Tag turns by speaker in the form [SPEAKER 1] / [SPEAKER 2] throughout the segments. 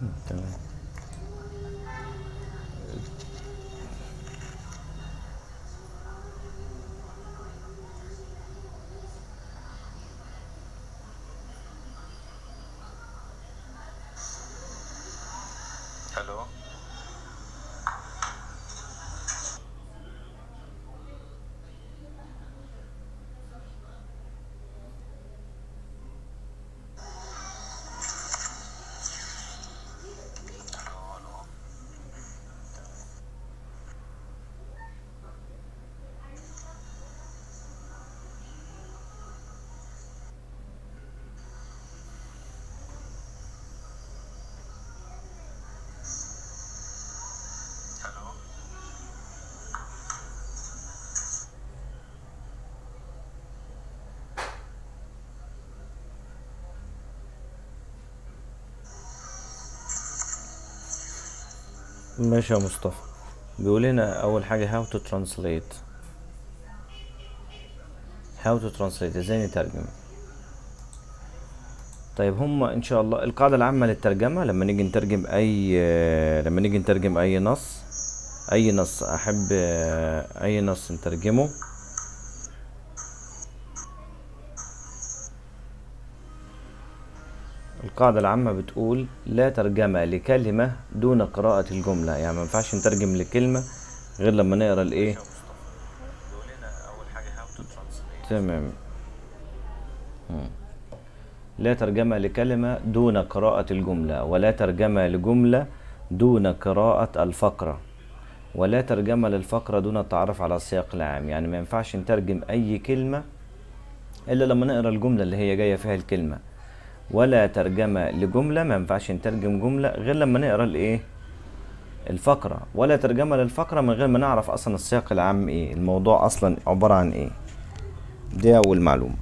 [SPEAKER 1] 嗯，对。ماشي يا مصطفى بيقول لنا اول حاجه how to translate how to translate ازاي نترجم طيب هم ان شاء الله القاعده العامه للترجمه لما نيجي نترجم اي لما نيجي نترجم اي نص اي نص احب اي نص نترجمه القاعدة العامة بتقول لا ترجمة لكلمة دون قراءة الجملة يعني ما ينفعش نترجم لكلمة غير لما نقرا الايه تمام لا ترجمة لكلمة دون قراءة الجملة ولا ترجمة لجملة دون قراءة الفقرة ولا ترجمة للفقرة دون التعرف على السياق العام يعني ما ينفعش نترجم أي كلمة إلا لما نقرأ الجملة اللي هي جاية فيها الكلمة ولا ترجمة لجملة ما ينفعش نترجم جملة غير لما نقرا الايه الفقرة ولا ترجمة للفقرة من غير ما نعرف أصلا السياق العام إيه الموضوع أصلا عبارة عن إيه دي أول معلومة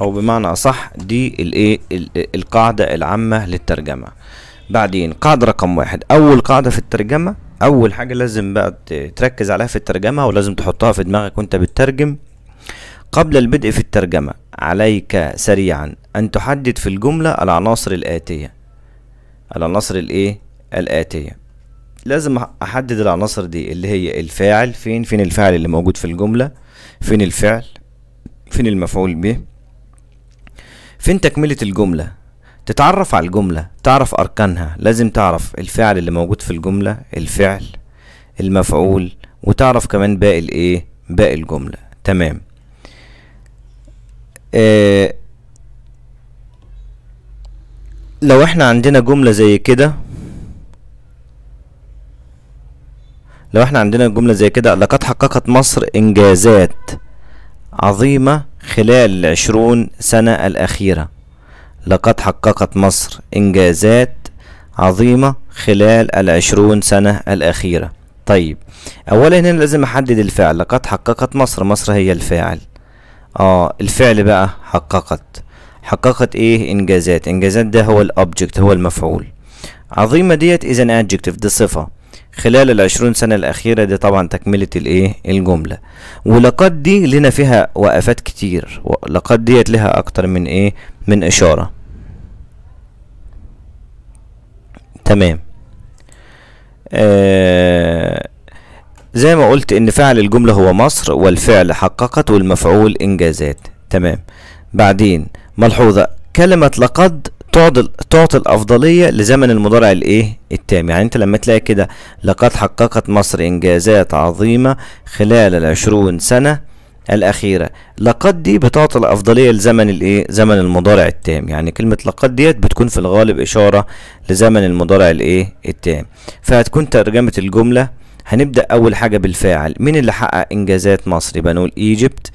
[SPEAKER 1] أو بمعنى أصح دي الإيه القاعدة العامة للترجمة بعدين قاعدة رقم واحد أول قاعدة في الترجمة اول حاجه لازم بقى تركز عليها في الترجمه ولازم تحطها في دماغك وانت بتترجم قبل البدء في الترجمه عليك سريعا ان تحدد في الجمله العناصر الاتيه العناصر الايه الاتيه لازم احدد العناصر دي اللي هي الفاعل فين فين الفاعل اللي موجود في الجمله فين الفعل فين المفعول به فين تكمله الجمله تتعرف على الجملة تعرف أركانها لازم تعرف الفعل اللي موجود في الجملة الفعل المفعول وتعرف كمان باقي الايه باقي الجملة تمام آه لو احنا عندنا جملة زي كده لو احنا عندنا جملة زي كده لقد حققت مصر إنجازات عظيمة خلال العشرون سنة الأخيرة لقد حققت مصر إنجازات عظيمة خلال العشرون سنة الأخيرة طيب أولا هنا لازم أحدد الفعل لقد حققت مصر مصر هي الفاعل آه الفعل بقى حققت حققت إيه إنجازات إنجازات ده هو الأبجكت هو المفعول عظيمة ديت إذا أدجكتيف دي صفة خلال العشرون سنة الأخيرة دي طبعا تكملة الإيه الجملة ولقد دي لنا فيها وقفات كتير لقد ديت لها أكتر من إيه من إشارة تمام آه زي ما قلت ان فعل الجملة هو مصر والفعل حققت والمفعول انجازات تمام بعدين ملحوظة كلمة لقد تعطي تعطي الافضليه لزمن المضارع الايه التام يعني انت لما تلاقي كده لقد حققت مصر انجازات عظيمه خلال العشرون سنه الاخيره لقد دي بتعطي الافضليه لزمن الايه زمن المضارع التام يعني كلمه لقد ديت بتكون في الغالب اشاره لزمن المضارع الايه التام فهتكون ترجمه الجمله هنبدا اول حاجه بالفاعل مين اللي حقق انجازات مصر يبقى نقول ايجيبت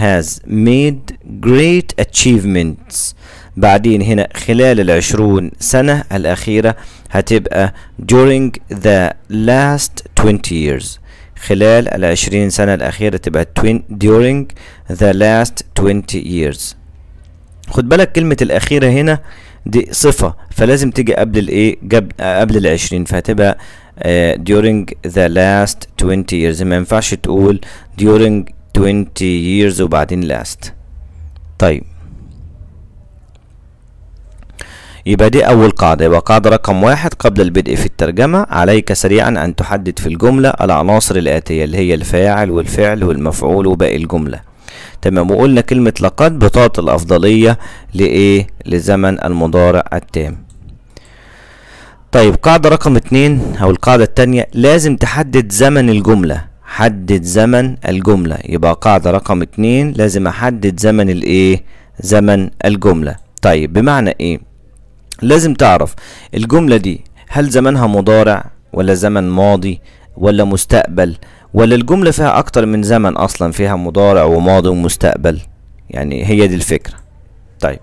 [SPEAKER 1] has made great achievements بعدين هنا خلال العشرون سنة الأخيرة هتبقى during the last 20 years خلال العشرين سنة الأخيرة تبقى twin during the last 20 years خد بالك كلمة الأخيرة هنا دي صفة فلازم تيجي قبل الإيه قبل العشرين فهتبقى uh, آه، during the last 20 years ما ينفعش تقول during 20 years وبعدين last طيب يبقى دي أول قاعدة يبقى قاعدة رقم واحد قبل البدء في الترجمة عليك سريعا أن تحدد في الجملة العناصر الآتية اللي هي الفاعل والفعل والمفعول وباقي الجملة تمام وقلنا كلمة لقد بتعطي الأفضلية لإيه لزمن المضارع التام طيب قاعدة رقم اتنين أو القاعدة التانية لازم تحدد زمن الجملة حدد زمن الجملة يبقى قاعدة رقم اتنين لازم أحدد زمن الإيه زمن الجملة طيب بمعنى إيه لازم تعرف الجملة دي هل زمنها مضارع ولا زمن ماضي ولا مستقبل ولا الجملة فيها أكتر من زمن أصلا فيها مضارع وماضي ومستقبل يعني هي دي الفكرة طيب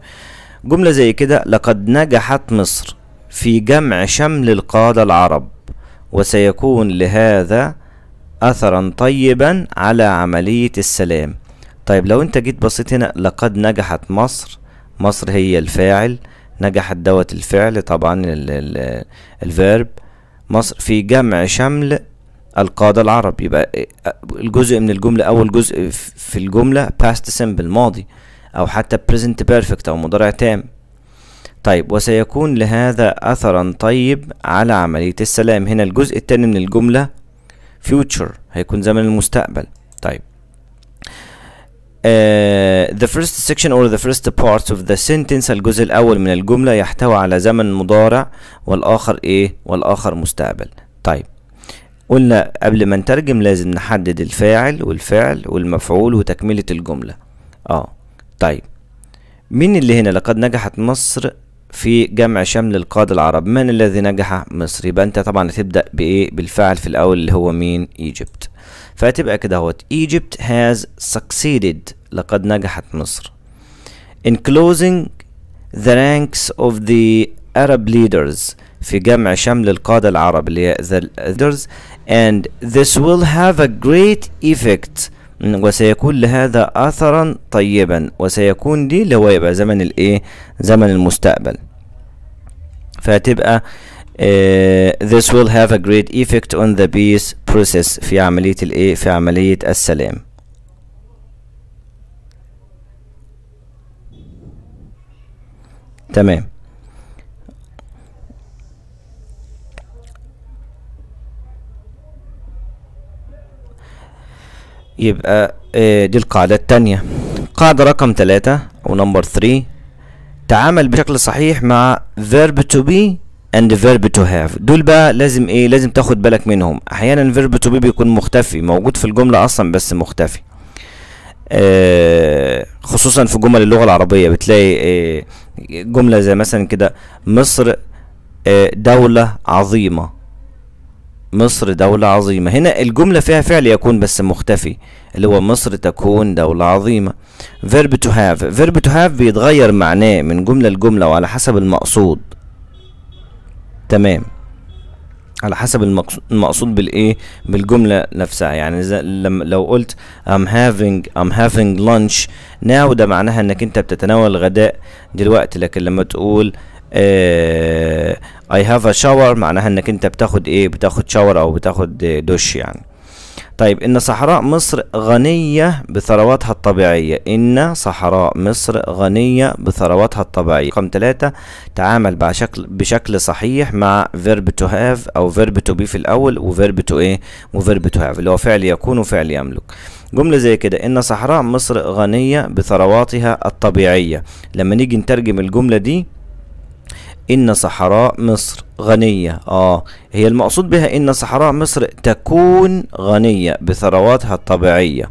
[SPEAKER 1] جملة زي كده لقد نجحت مصر في جمع شمل القادة العرب وسيكون لهذا أثرا طيبا على عملية السلام طيب لو انت جيت بصيت هنا لقد نجحت مصر مصر هي الفاعل نجحت دوت الفعل طبعا الفيرب مصر في جمع شمل القادة العرب يبقى الجزء من الجملة أول جزء في الجملة past simple ماضي أو حتى present perfect أو مضارع تام طيب وسيكون لهذا أثرا طيب على عملية السلام هنا الجزء التاني من الجملة future هيكون زمن المستقبل طيب آه، the first section or the first part of the sentence الجزء الأول من الجملة يحتوي على زمن مضارع والآخر إيه والآخر مستقبل طيب قلنا قبل ما نترجم لازم نحدد الفاعل والفعل والمفعول وتكملة الجملة اه طيب مين اللي هنا لقد نجحت مصر في جمع شمل القادة العرب من الذي نجح مصر يبقى انت طبعا هتبدأ بإيه بالفعل في الأول اللي هو مين ايجيبت فهتبقى كده اهوت Egypt has succeeded لقد نجحت مصر in closing the ranks of the Arab leaders في جمع شمل القادة العرب اللي هي the leaders and this will have a great effect وسيكون لهذا أثرا طيبا وسيكون دي اللي هو يبقى زمن الايه زمن المستقبل فهتبقى آه، this will have a great effect on the peace process في عملية الايه في عملية السلام تمام يبقى آه، دي القاعدة التانية قاعدة رقم تلاتة أو نمبر ثري تعامل بشكل صحيح مع verb to be and verb to have دول بقى لازم ايه لازم تاخد بالك منهم احيانا verb to be بيكون مختفي موجود في الجمله اصلا بس مختفي آه خصوصا في جمل اللغه العربيه بتلاقي آه جمله زي مثلا كده مصر آه دوله عظيمه مصر دولة عظيمة هنا الجملة فيها فعل يكون بس مختفي اللي هو مصر تكون دولة عظيمة verb to have verb to have بيتغير معناه من جملة لجملة وعلى حسب المقصود تمام على حسب المقصود بالايه بالجمله نفسها يعني لما لو قلت I'm having I'm having lunch now ده معناها انك انت بتتناول غداء دلوقتي لكن لما تقول آه I have a shower معناها انك انت بتاخد ايه بتاخد شاور او بتاخد دش يعني طيب إن صحراء مصر غنية بثرواتها الطبيعية إن صحراء مصر غنية بثرواتها الطبيعية رقم ثلاثة تعامل بشكل, بشكل صحيح مع verb to have أو verb to be في الأول و verb to إيه و verb to have اللي هو فعل يكون وفعل يملك جملة زي كده إن صحراء مصر غنية بثرواتها الطبيعية لما نيجي نترجم الجملة دي إن صحراء مصر غنية آه هي المقصود بها إن صحراء مصر تكون غنية بثرواتها الطبيعية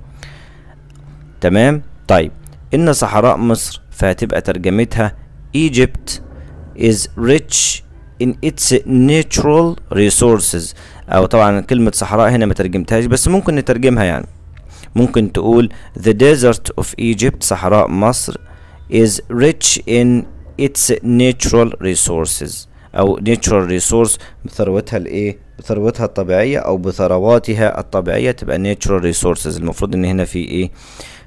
[SPEAKER 1] تمام طيب إن صحراء مصر فهتبقى ترجمتها Egypt is rich in its natural resources أو طبعا كلمة صحراء هنا ما ترجمتهاش بس ممكن نترجمها يعني ممكن تقول the desert of Egypt صحراء مصر is rich in its natural resources او natural resource بثروتها الايه بثروتها الطبيعيه او بثرواتها الطبيعيه تبقى natural resources المفروض ان هنا في ايه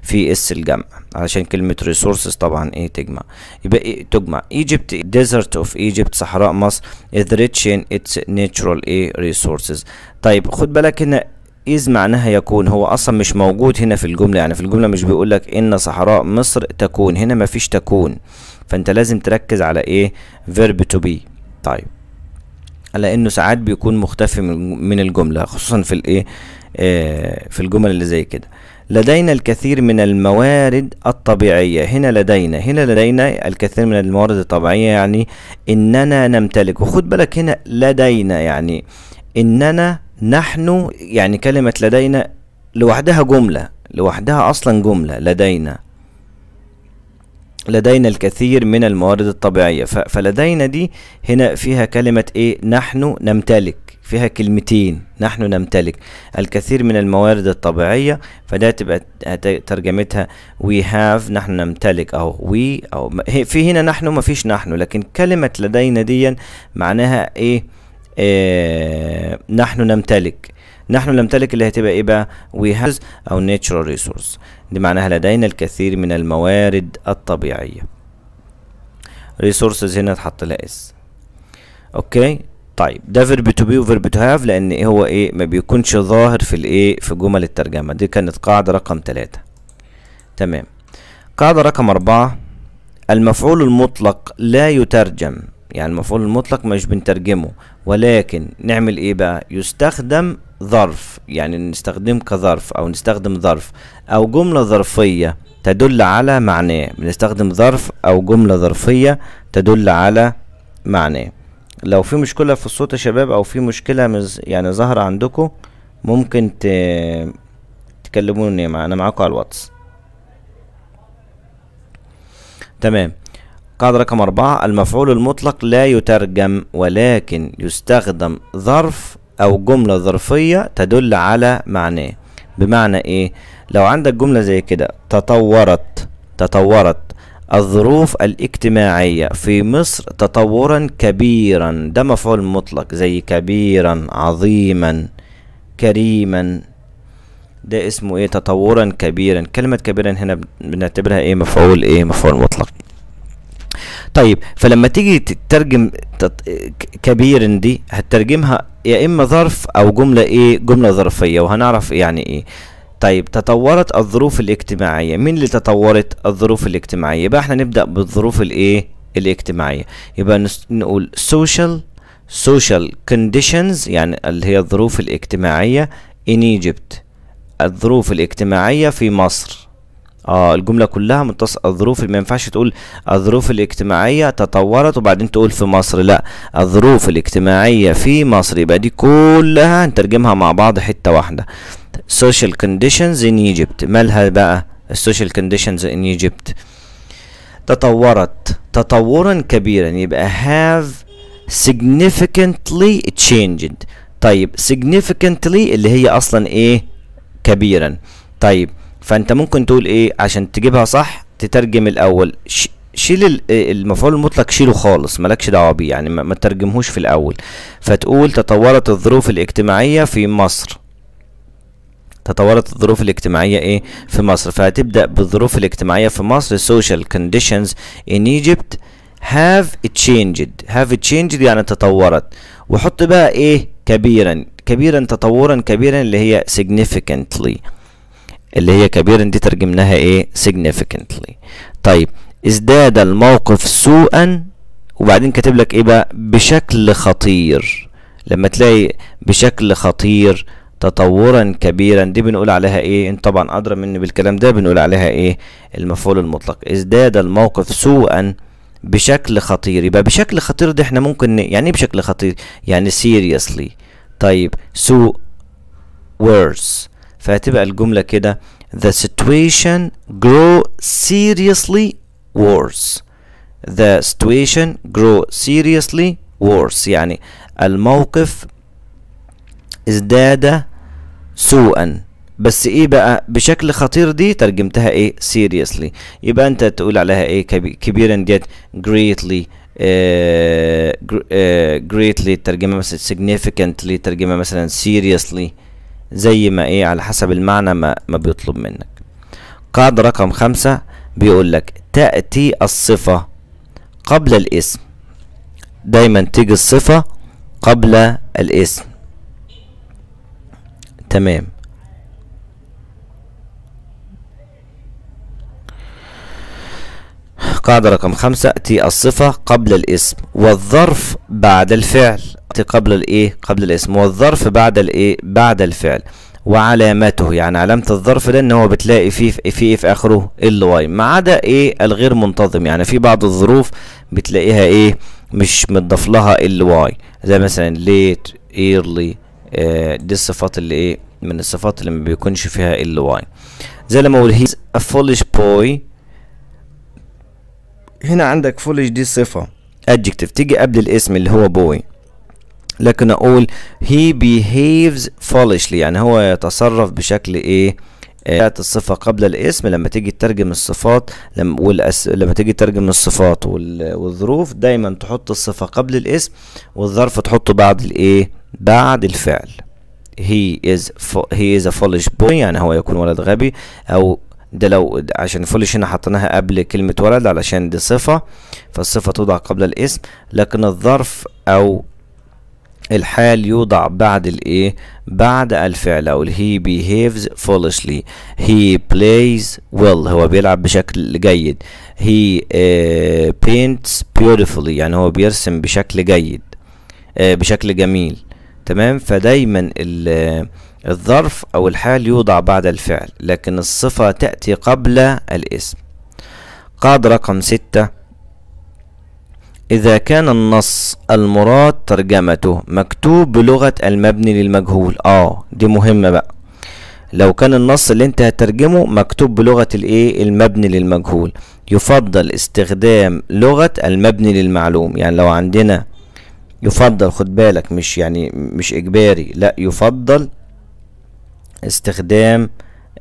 [SPEAKER 1] في اس الجمع علشان كلمه resources طبعا ايه تجمع يبقى إيه تجمع Egypt desert of Egypt صحراء مصر is rich in its natural ايه resources طيب خد بالك هنا إذ معناها يكون هو أصلا مش موجود هنا في الجملة يعني في الجملة مش بيقولك إن صحراء مصر تكون هنا مفيش تكون فانت لازم تركز على ايه verb to be طيب لانه ساعات بيكون مختفي من الجمله خصوصا في الايه آه في الجمل اللي زي كده لدينا الكثير من الموارد الطبيعية هنا لدينا هنا لدينا الكثير من الموارد الطبيعية يعني إننا نمتلك وخد بالك هنا لدينا يعني إننا نحن يعني كلمة لدينا لوحدها جملة لوحدها أصلا جملة لدينا لدينا الكثير من الموارد الطبيعية فلدينا دي هنا فيها كلمة ايه نحن نمتلك فيها كلمتين نحن نمتلك الكثير من الموارد الطبيعية فده تبقى ترجمتها we have نحن نمتلك أو we أو في هنا نحن ما فيش نحن لكن كلمة لدينا ديا معناها إيه, إيه نحن نمتلك نحن نمتلك اللي هتبقى ايه بقى وي او ناتشرال ريسورس دي معناها لدينا الكثير من الموارد الطبيعيه ريسورسز هنا اتحط لها اس اوكي طيب ده فيرب تو بي وفيرب تو هاف لان ايه هو ايه ما بيكونش ظاهر في الايه في جمل الترجمه دي كانت قاعده رقم ثلاثة تمام قاعده رقم أربعة المفعول المطلق لا يترجم يعني المفعول المطلق مش بنترجمه ولكن نعمل ايه بقى يستخدم ظرف يعني نستخدم كظرف أو نستخدم ظرف أو جملة ظرفية تدل على معناه بنستخدم ظرف أو جملة ظرفية تدل على معناه لو في مشكلة في الصوت يا شباب أو في مشكلة مز يعني ظاهرة عندكم ممكن ت... تكلموني مع أنا معاكم على الواتس تمام قاعدة رقم أربعة المفعول المطلق لا يترجم ولكن يستخدم ظرف أو جملة ظرفية تدل على معناه بمعنى إيه؟ لو عندك جملة زي كده تطورت تطورت الظروف الاجتماعية في مصر تطورا كبيرا ده مفعول مطلق زي كبيرا عظيما كريما ده اسمه ايه تطورا كبيرا كلمة كبيرا هنا بنعتبرها ايه مفعول ايه مفعول مطلق طيب فلما تيجي تترجم كبيرا دي هتترجمها يا اما ظرف او جمله ايه جمله ظرفيه وهنعرف يعني ايه طيب تطورت الظروف الاجتماعيه مين اللي تطورت الظروف الاجتماعيه يبقى احنا نبدا بالظروف الايه الاجتماعيه يبقى نقول social social conditions يعني اللي هي الظروف الاجتماعيه in Egypt الظروف الاجتماعيه في مصر اه الجمله كلها منتصف الظروف ما ينفعش تقول الظروف الاجتماعيه تطورت وبعدين تقول في مصر لا الظروف الاجتماعيه في مصر يبقى دي كلها هنترجمها مع بعض حته واحده social conditions in Egypt مالها بقى السوشيال conditions in Egypt تطورت تطورا كبيرا يبقى have significantly changed طيب significantly اللي هي اصلا ايه كبيرا طيب فانت ممكن تقول ايه عشان تجيبها صح تترجم الاول شيل المفعول المطلق شيله خالص مالكش دعوه بيه يعني ما تترجمهوش في الاول فتقول تطورت الظروف الاجتماعيه في مصر تطورت الظروف الاجتماعية ايه في مصر فهتبدأ بالظروف الاجتماعية في مصر social conditions in Egypt have changed have changed يعني تطورت وحط بقى ايه كبيرا كبيرا تطورا كبيرا اللي هي significantly اللي هي كبيرا دي ترجمناها ايه significantly طيب ازداد الموقف سوءا وبعدين كاتب لك ايه بقى بشكل خطير لما تلاقي بشكل خطير تطورا كبيرا دي بنقول عليها ايه انت طبعا ادرى مني بالكلام ده بنقول عليها ايه المفعول المطلق ازداد الموقف سوءا بشكل خطير يبقى بشكل خطير ده احنا ممكن يعني ايه بشكل خطير يعني seriously طيب سوء worse فهتبقى الجملة كده The situation grow seriously worse The situation grow seriously worse يعني الموقف ازداد سوءا بس ايه بقى بشكل خطير دي ترجمتها ايه seriously يبقى انت تقول عليها ايه كبيرا ديت greatly uh, greatly ترجمة مثلا significantly ترجمة مثلا seriously زي ما ايه على حسب المعنى ما, ما بيطلب منك قاعدة رقم خمسة بيقول لك تأتي الصفة قبل الاسم دايما تيجي الصفة قبل الاسم تمام قاعدة رقم خمسة تأتي الصفة قبل الاسم والظرف بعد الفعل قبل الايه قبل الاسم والظرف بعد الايه بعد الفعل وعلامته يعني علامة الظرف ده ان هو بتلاقي فيه إيه؟ في ايه في اخره ال واي ما عدا ايه الغير منتظم يعني في بعض الظروف بتلاقيها ايه مش متضاف لها ال واي زي مثلا ليت ايرلي آه، دي الصفات اللي ايه من الصفات اللي ما بيكونش فيها ال واي زي لما اقول هيز a بوي هنا عندك فول اتش دي صفه adjective تيجي قبل الاسم اللي هو بوي لكن اقول he behaves foolishly يعني هو يتصرف بشكل ايه جاءت آه، الصفة قبل الاسم لما تيجي تترجم الصفات لما, والأس... لما تيجي تترجم الصفات وال... والظروف دايما تحط الصفة قبل الاسم والظرف تحطه بعد الايه بعد الفعل he is he is a foolish boy يعني هو يكون ولد غبي او ده لو عشان فولش هنا حطيناها قبل كلمة ولد علشان دي صفة فالصفة توضع قبل الاسم لكن الظرف أو الحال يوضع بعد الايه بعد الفعل او he behaves foolishly he plays well هو بيلعب بشكل جيد he uh, paints beautifully يعني هو بيرسم بشكل جيد uh, بشكل جميل تمام فدايما ال الظرف أو الحال يوضع بعد الفعل لكن الصفة تأتي قبل الاسم قاعدة رقم ستة إذا كان النص المراد ترجمته مكتوب بلغة المبني للمجهول آه دي مهمة بقى لو كان النص اللي انت هترجمه مكتوب بلغة الايه المبني للمجهول يفضل استخدام لغة المبني للمعلوم يعني لو عندنا يفضل خد بالك مش يعني مش اجباري لا يفضل استخدام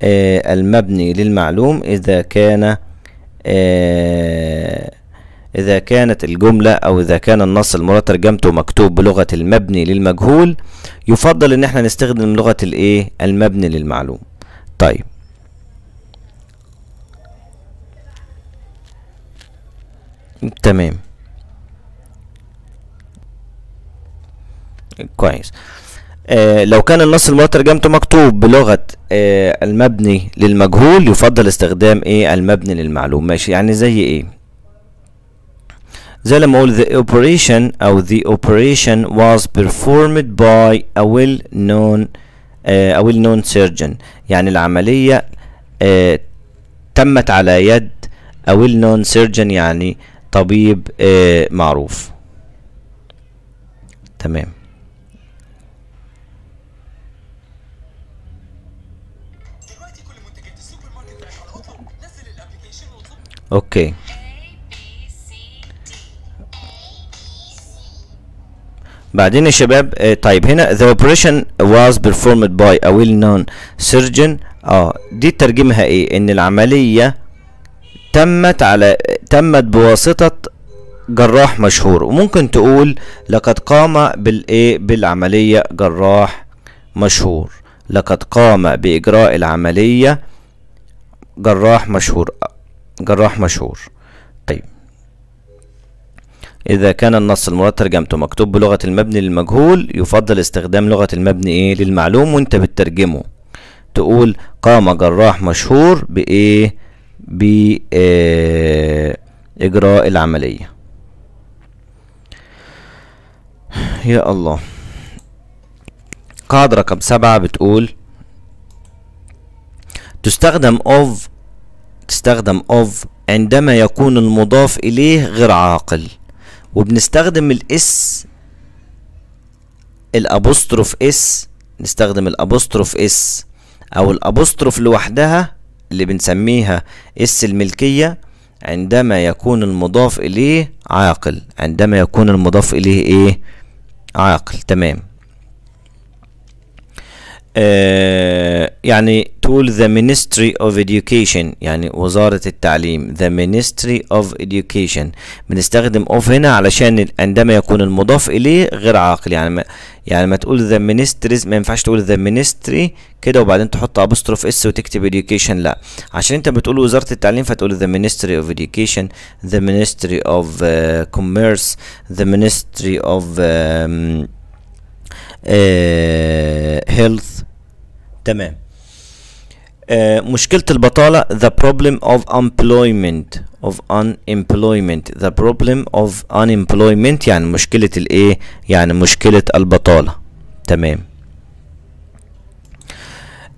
[SPEAKER 1] آه، المبني للمعلوم إذا كان آه، إذا كانت الجملة أو إذا كان النص المراد ترجمته مكتوب بلغة المبني للمجهول يفضل إن احنا نستخدم لغة الإيه المبني للمعلوم طيب تمام كويس آه، لو كان النص المراد ترجمته مكتوب بلغة آه، المبني للمجهول يفضل استخدام ايه المبني للمعلوم ماشي يعني زي ايه زي لما اقول the operation او the operation was performed by a well known آه، a well known surgeon يعني العملية تمت على يد a well known surgeon يعني طبيب معروف تمام اوكي بعدين يا شباب آه، طيب هنا the operation was performed by a well known surgeon اه دي ترجمها ايه ان العملية تمت على تمت بواسطة جراح مشهور وممكن تقول لقد قام بالايه بالعملية جراح مشهور لقد قام بإجراء العملية جراح مشهور جراح مشهور طيب إذا كان النص المراد ترجمته مكتوب بلغة المبني للمجهول يفضل استخدام لغة المبني إيه للمعلوم وأنت بتترجمه تقول قام جراح مشهور بإيه بإجراء آه، العملية يا الله قاعدة رقم سبعة بتقول تستخدم of بتستخدم of عندما يكون المضاف إليه غير عاقل وبنستخدم الاس الابوستروف اس نستخدم الابوستروف اس او الابوستروف لوحدها اللي بنسميها اس الملكية عندما يكون المضاف اليه عاقل عندما يكون المضاف اليه ايه عاقل تمام آه، يعني تقول the ministry of education يعني وزارة التعليم the ministry of education بنستخدم of هنا علشان عندما يكون المضاف إليه غير عاقل يعني ما يعني ما تقول the ministries ما ينفعش تقول the ministry كده وبعدين تحط ابوستروف اس وتكتب education لا عشان انت بتقول وزارة التعليم فتقول the ministry of education the ministry of uh, commerce the ministry of uh, هيلث آه، تمام آه، مشكلة البطالة the problem of employment of unemployment the problem of unemployment يعني مشكلة الايه يعني مشكلة البطالة تمام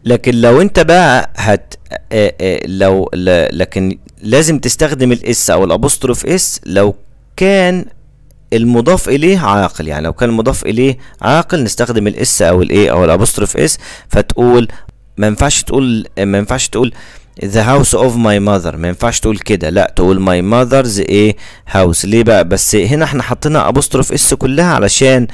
[SPEAKER 1] لكن لو انت بقى هت اه اه لو لكن لازم تستخدم الاس او الابوستروف اس لو كان المضاف اليه عاقل يعني لو كان المضاف اليه عاقل نستخدم الاس او الاي او الابوستروف اس فتقول ما ينفعش تقول ما ينفعش تقول the house of my mother ما ينفعش تقول كده لا تقول my mother's ايه house ليه بقى بس هنا احنا حطينا ابوستروف اس كلها علشان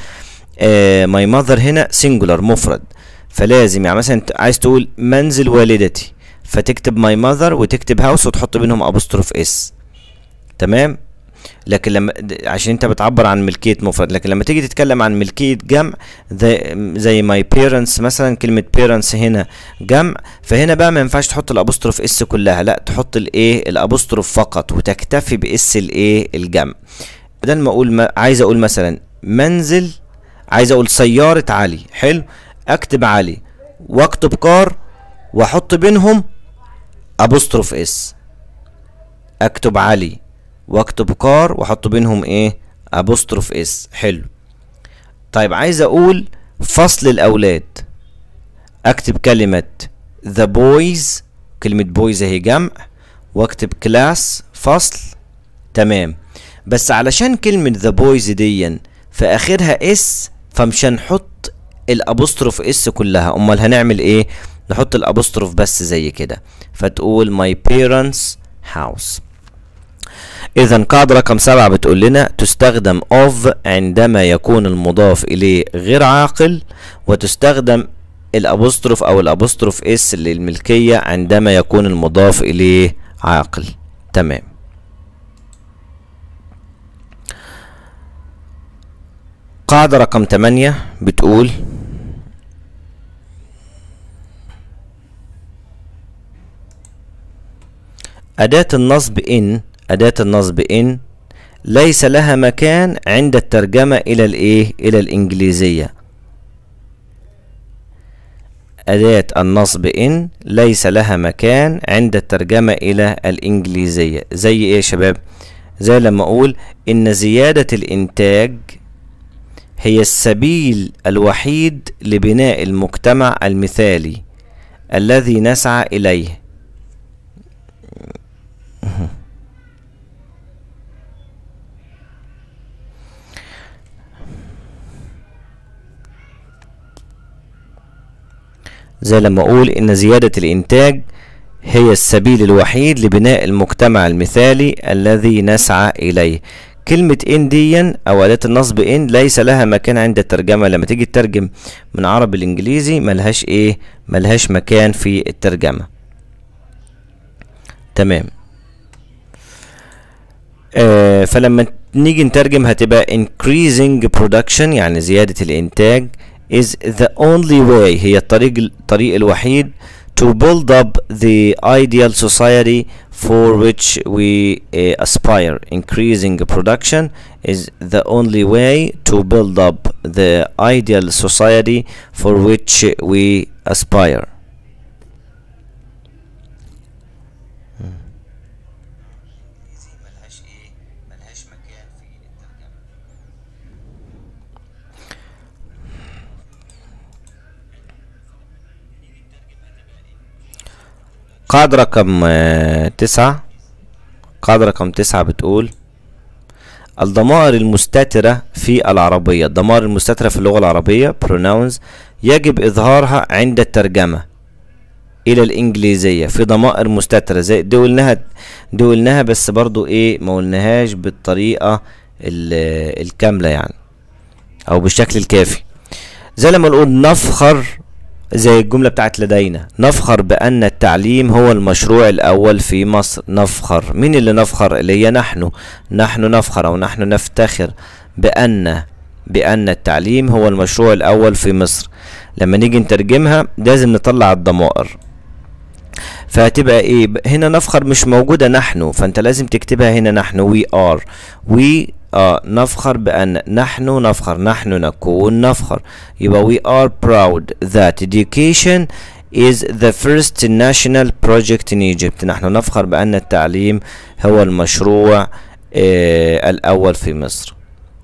[SPEAKER 1] آه my mother هنا singular مفرد فلازم يعني مثلا عايز تقول منزل والدتي فتكتب my mother وتكتب house وتحط بينهم ابوستروف اس تمام لكن لما عشان انت بتعبر عن ملكيه مفرد لكن لما تيجي تتكلم عن ملكيه جمع زي ماي بيرنتس مثلا كلمه بيرنتس هنا جمع فهنا بقى ما ينفعش تحط الابوستروف اس كلها لا تحط الايه الابوستروف فقط وتكتفي باس الايه الجمع بدل ما اقول ما عايز اقول مثلا منزل عايز اقول سياره علي حلو اكتب علي واكتب كار واحط بينهم ابوستروف اس اكتب علي واكتب كار واحط بينهم ايه ابوستروف اس حلو طيب عايز اقول فصل الاولاد اكتب كلمة the boys كلمة boys هي جمع واكتب كلاس فصل تمام بس علشان كلمة the boys دي في اخرها اس فمش هنحط الابوستروف اس كلها امال هنعمل ايه نحط الابوستروف بس زي كده فتقول my parents house إذا قاعدة رقم سبعة بتقول لنا تستخدم of عندما يكون المضاف إليه غير عاقل وتستخدم الأبوستروف أو الأبوستروف اس للملكية عندما يكون المضاف إليه عاقل تمام قاعدة رقم تمانية بتقول أداة النصب إن أداة النصب إن ليس لها مكان عند الترجمة إلى الإيه؟ إلى الإنجليزية أداة النصب إن ليس لها مكان عند الترجمة إلى الإنجليزية زي إيه يا شباب؟ زي لما أقول إن زيادة الإنتاج هي السبيل الوحيد لبناء المجتمع المثالي الذي نسعى إليه زي لما أقول إن زيادة الإنتاج هي السبيل الوحيد لبناء المجتمع المثالي الذي نسعى إليه كلمة إن ديا أو أداة النصب إن ليس لها مكان عند الترجمة لما تيجي تترجم من عربي الانجليزي ملهاش إيه ملهاش مكان في الترجمة تمام آه فلما نيجي نترجم هتبقى increasing production يعني زيادة الإنتاج is the only way هي الطريق الطريق الوحيد to build up the ideal society for which we uh, aspire increasing production is the only way to build up the ideal society for which we aspire قاعدة رقم آه، تسعة قاعدة رقم تسعة بتقول الضمائر المستترة في العربية الضمائر المستترة في اللغة العربية pronouns يجب إظهارها عند الترجمة إلى الإنجليزية في ضمائر مستترة زي دي قلناها دي قلناها بس برضو إيه ما قلناهاش بالطريقة الكاملة يعني أو بالشكل الكافي زي لما نقول نفخر زي الجملة بتاعت لدينا نفخر بأن التعليم هو المشروع الأول في مصر نفخر مين اللي نفخر اللي هي نحن نحن نفخر أو نحن نفتخر بأن بأن التعليم هو المشروع الأول في مصر لما نيجي نترجمها لازم نطلع الضمائر فهتبقى ايه هنا نفخر مش موجودة نحن فانت لازم تكتبها هنا نحن we are we آه نفخر بأن نحن نفخر نحن نكون نفخر يبقى we are proud that education is the first national project in Egypt نحن نفخر بأن التعليم هو المشروع آه الأول في مصر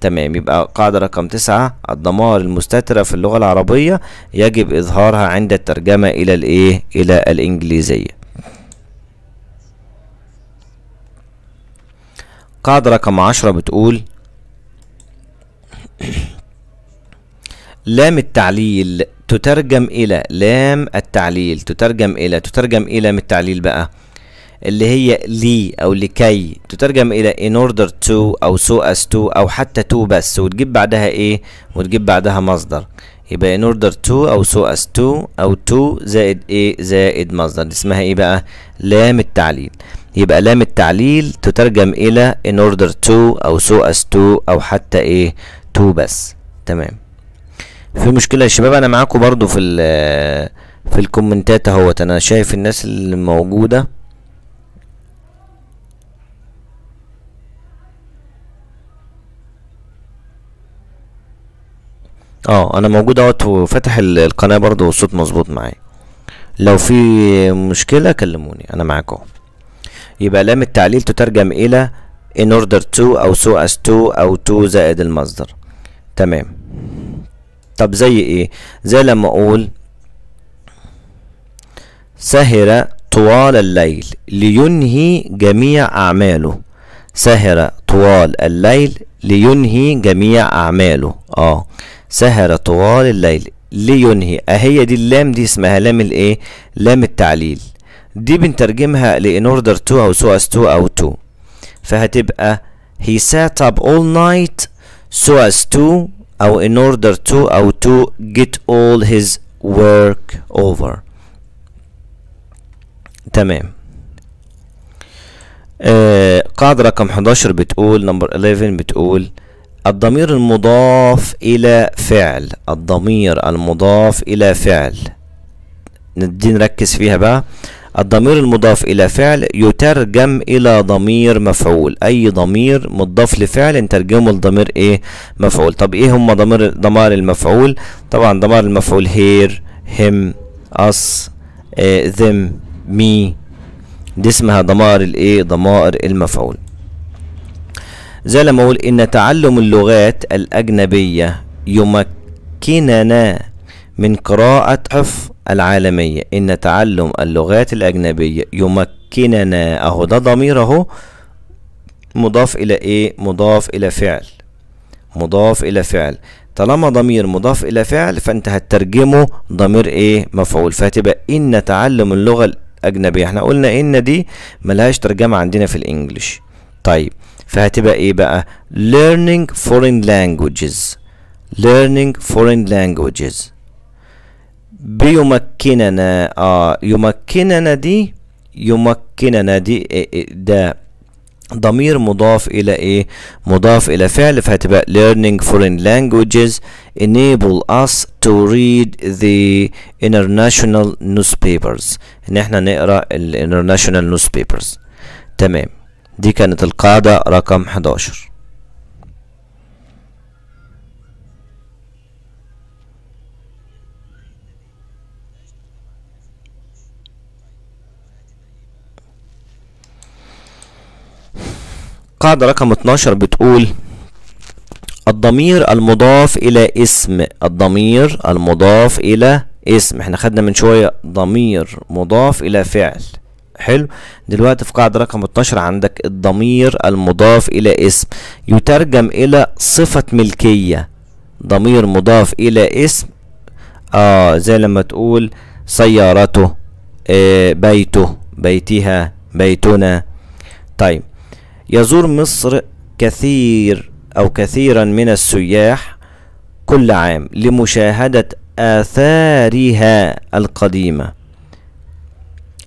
[SPEAKER 1] تمام يبقى قاعدة رقم تسعة الضمائر المستترة في اللغة العربية يجب إظهارها عند الترجمة إلى الإيه إلى الإنجليزية قاعدة رقم عشرة بتقول لام التعليل تترجم إلى لام التعليل تترجم إلى تترجم إلى لام التعليل بقى اللي هي لي أو لكي تترجم إلى in order to أو so as to أو حتى to بس وتجيب بعدها إيه وتجيب بعدها مصدر يبقى in order to أو so as to أو to زائد إيه زائد مصدر اسمها إيه بقى لام التعليل يبقى لام التعليل تترجم الى in order to او so as to او حتى ايه to بس تمام في مشكله يا شباب انا معاكم برضو في ال آه، في الكومنتات اهوت انا شايف الناس اللي موجوده اه انا موجود اهوت وفاتح القناه برضو والصوت مظبوط معايا لو في مشكله كلموني انا معاكم يبقى لام التعليل تترجم إلى in order to أو so as to أو to زائد المصدر تمام طب زي إيه؟ زي لما أقول سهر طوال الليل لينهي جميع أعماله سهر طوال الليل لينهي جميع أعماله آه سهر طوال الليل لينهي أهي آه، دي اللام دي اسمها لام الإيه؟ لام التعليل دي بنترجمها ل in order to أو so as to أو to فهتبقى he sat up all night so as to أو in order to أو to get all his work over تمام آه قاعدة رقم 11 بتقول نمبر 11 بتقول الضمير المضاف إلى فعل الضمير المضاف إلى فعل دي نركز فيها بقى الضمير المضاف إلى فعل يترجم إلى ضمير مفعول أي ضمير مضاف لفعل نترجمه لضمير إيه مفعول طب إيه هم ضمير ضمائر المفعول طبعا ضمائر المفعول هير هم أس ذم مي دي اسمها ضمائر الإيه ضمائر المفعول زي لما أقول إن تعلم اللغات الأجنبية يمكننا من قراءة حف العالمية إن تعلم اللغات الأجنبية يمكننا أهو ده ضمير أهو مضاف إلى إيه؟ مضاف إلى فعل مضاف إلى فعل طالما ضمير مضاف إلى فعل فأنت هترجمه ضمير إيه؟ مفعول فهتبقى إن تعلم اللغة الأجنبية إحنا قلنا إن دي ملهاش ترجمة عندنا في الإنجليش طيب فهتبقى إيه بقى؟ learning foreign languages learning foreign languages بيمكننا آه يمكننا دي يمكننا دي إيه، إيه، ده ضمير مضاف إلى إيه؟ مضاف إلى فعل فهتبقى learning foreign languages enable us to read the international newspapers إن إحنا نقرأ الانترناشونال international newspapers تمام دي كانت القاعدة رقم 11 قاعدة رقم 12 بتقول الضمير المضاف إلى اسم الضمير المضاف إلى اسم احنا خدنا من شوية ضمير مضاف إلى فعل حلو دلوقتي في قاعدة رقم 12 عندك الضمير المضاف إلى اسم يترجم إلى صفة ملكية ضمير مضاف إلى اسم آه زي لما تقول سيارته آه بيته بيتها بيتنا طيب يزور مصر كثير أو كثيرا من السياح كل عام لمشاهدة آثارها القديمة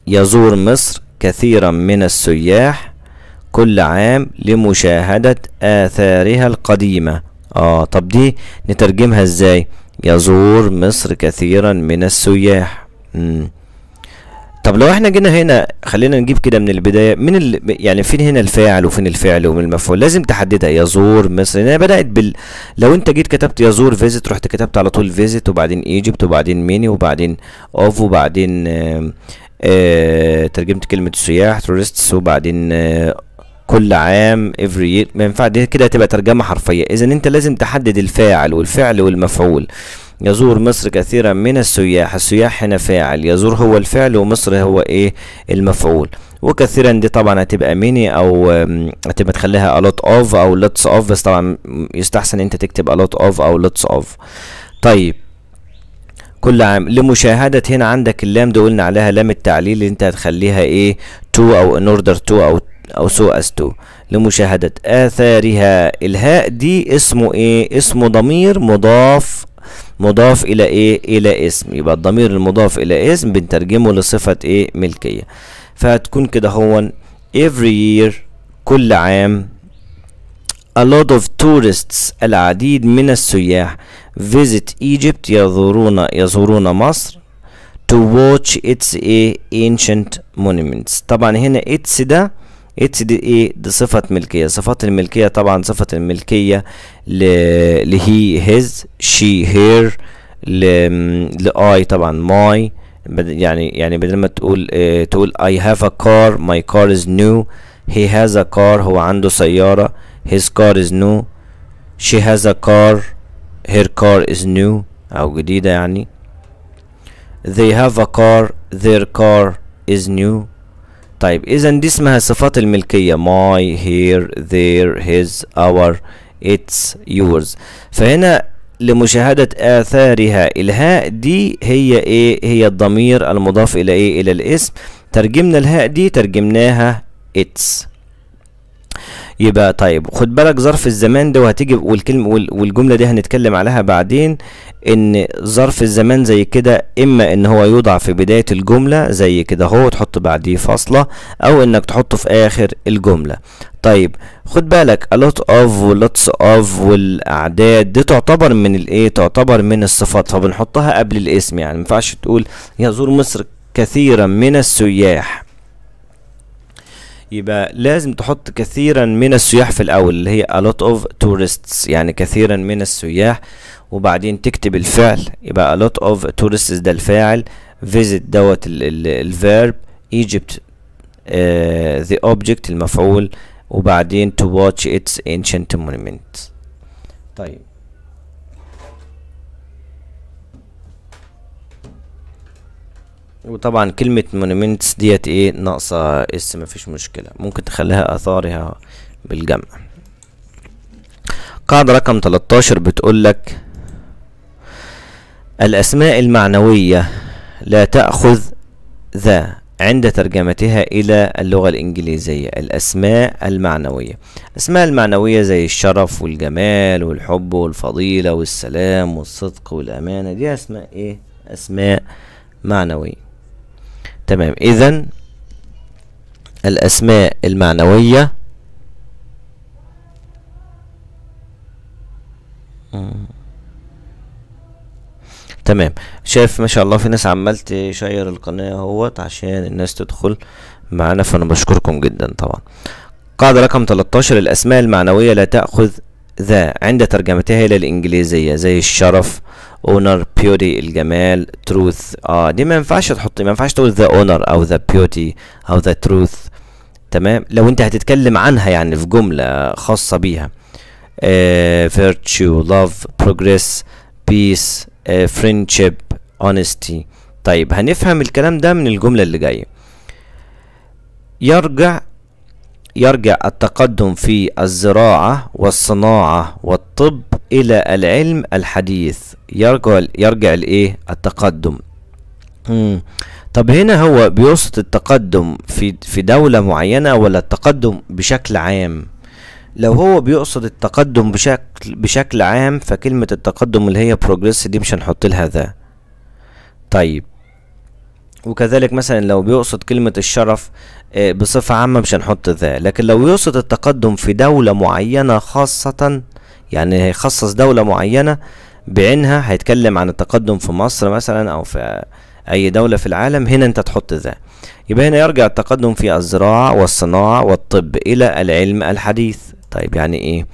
[SPEAKER 1] يزور مصر كثيرا من السياح كل عام لمشاهدة آثارها القديمة آه طب دي نترجمها إزاي يزور مصر كثيرا من السياح مم. طب لو احنا جينا هنا خلينا نجيب كده من البدايه من ال... يعني فين هنا الفاعل وفين الفعل ومن المفعول لازم تحددها يزور مصر هنا بدات بال لو انت جيت كتبت يزور فيزيت رحت كتبت على طول فيزيت وبعدين ايجيبت وبعدين ميني وبعدين اوف وبعدين آه آه ترجمت كلمه سياح تورستس وبعدين آه، كل عام افري ما ينفع دي كده تبقى ترجمه حرفيه اذا انت لازم تحدد الفاعل والفعل والمفعول يزور مصر كثيرا من السياح السياح هنا فاعل يزور هو الفعل ومصر هو ايه المفعول وكثيرا دي طبعا هتبقى ميني او هتبقى تخليها a lot of او lots of بس طبعا يستحسن انت تكتب a lot of او lots of طيب كل عام لمشاهدة هنا عندك اللام دي قلنا عليها لام التعليل اللي انت هتخليها ايه تو او in order to او او سو as to لمشاهدة آثارها الهاء دي اسمه ايه اسمه ضمير مضاف مضاف الى ايه الى اسم يبقى الضمير المضاف الى اسم بنترجمه لصفه ايه ملكيه فهتكون كده هو every year كل عام a lot of tourists العديد من السياح visit Egypt يزورون يزورون مصر to watch its إيه؟ ancient monuments طبعا هنا its ده اتش دي ايه دي صفة ملكية صفات الملكية طبعا صفة الملكية ل لهي هيز شي هير ل لاي طبعا ماي يعني يعني بدل ما تقول اه تقول اي هاف ا كار ماي كار از نيو هي هاز ا كار هو عنده سيارة هيز كار از نيو شي هاز ا كار هير كار از نيو أو جديدة يعني they have a car their car is new طيب اذا دي اسمها صفات الملكيه my هير their his our its yours فهنا لمشاهدة آثارها الهاء دي هي إيه؟ هي الضمير المضاف إلى إيه؟ إلى الاسم ترجمنا الهاء دي ترجمناها its يبقى طيب خد بالك ظرف الزمان ده وهتيجي والكلمه والجمله دي هنتكلم عليها بعدين ان ظرف الزمان زي كده اما ان هو يوضع في بدايه الجمله زي كده اهو تحط بعديه فاصله او انك تحطه في اخر الجمله طيب خد بالك a lot of و lots of والاعداد دي تعتبر من الايه تعتبر من الصفات فبنحطها قبل الاسم يعني ما ينفعش تقول يزور مصر كثيرا من السياح يبقى لازم تحط كثيرا من السياح في الاول اللي هي a lot of tourists يعني كثيرا من السياح وبعدين تكتب الفعل يبقى a lot of tourists ده الفاعل visit دوت الفيرب Egypt uh, the object المفعول وبعدين to watch its ancient monument طيب وطبعا كلمة مونومنتس ديت ايه ناقصة اس مفيش مشكلة ممكن تخليها اثارها بالجمع قاعدة رقم 13 بتقولك الاسماء المعنوية لا تأخذ ذا عند ترجمتها إلى اللغة الإنجليزية الأسماء المعنوية الأسماء المعنوية زي الشرف والجمال والحب والفضيلة والسلام والصدق والأمانة دي أسماء إيه؟ أسماء معنوية تمام إذا الأسماء المعنوية تمام شايف ما شاء الله في ناس عمال تشير القناة اهوت عشان الناس تدخل معانا فأنا بشكركم جدا طبعا قاعدة رقم 13 الأسماء المعنوية لا تأخذ ذا عند ترجمتها إلى الإنجليزية زي الشرف اونر بيوتي الجمال تروث اه دي ما ينفعش تحطي ما ينفعش تقول ذا اونر او ذا بيوتي او ذا تروث تمام لو انت هتتكلم عنها يعني في جمله خاصه بيها فيرتشو آه، virtue love progress peace اونستي آه، friendship honesty طيب هنفهم الكلام ده من الجمله اللي جايه يرجع يرجع التقدم في الزراعة والصناعة والطب إلى العلم الحديث يرجع يرجع لإيه التقدم مم. طب هنا هو بيقصد التقدم في في دولة معينة ولا التقدم بشكل عام لو هو بيقصد التقدم بشكل بشكل عام فكلمة التقدم اللي هي بروجريس دي مش هنحط لها ذا طيب وكذلك مثلا لو بيقصد كلمة الشرف آه، بصفة عامة مش هنحط ذا لكن لو يقصد التقدم في دولة معينة خاصة يعني هيخصص دولة معينة بعينها هيتكلم عن التقدم في مصر مثلا أو في أي دولة في العالم هنا أنت تحط ذا يبقى هنا يرجع التقدم في الزراعة والصناعة والطب إلى العلم الحديث طيب يعني إيه؟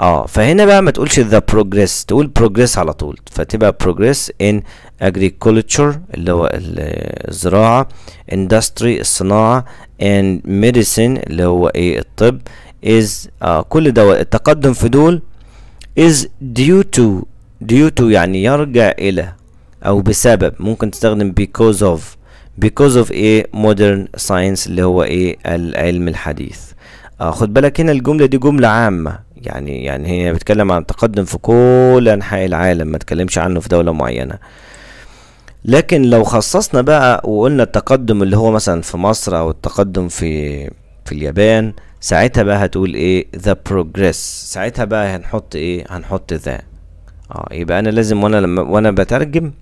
[SPEAKER 1] اه فهنا بقى ما تقولش ذا بروجريس تقول بروجريس على طول فتبقى بروجريس ان اجريكولتشر اللي هو الزراعه اندستري الصناعه اند ميديسين اللي هو ايه الطب از آه كل ده التقدم في دول is due to due to يعني يرجع إلى أو بسبب ممكن تستخدم because of because of إيه modern science اللي هو إيه العلم الحديث آه خد بالك هنا الجملة دي جملة عامة يعني يعني هي بتكلم عن التقدم في كل أنحاء العالم ما تكلمش عنه في دولة معينة لكن لو خصصنا بقى وقلنا التقدم اللي هو مثلا في مصر أو التقدم في في اليابان ساعتها بقى هتقول ايه ذا بروجريس ساعتها بقى هنحط ايه هنحط ذا اه يبقى انا لازم وانا لما وانا بترجم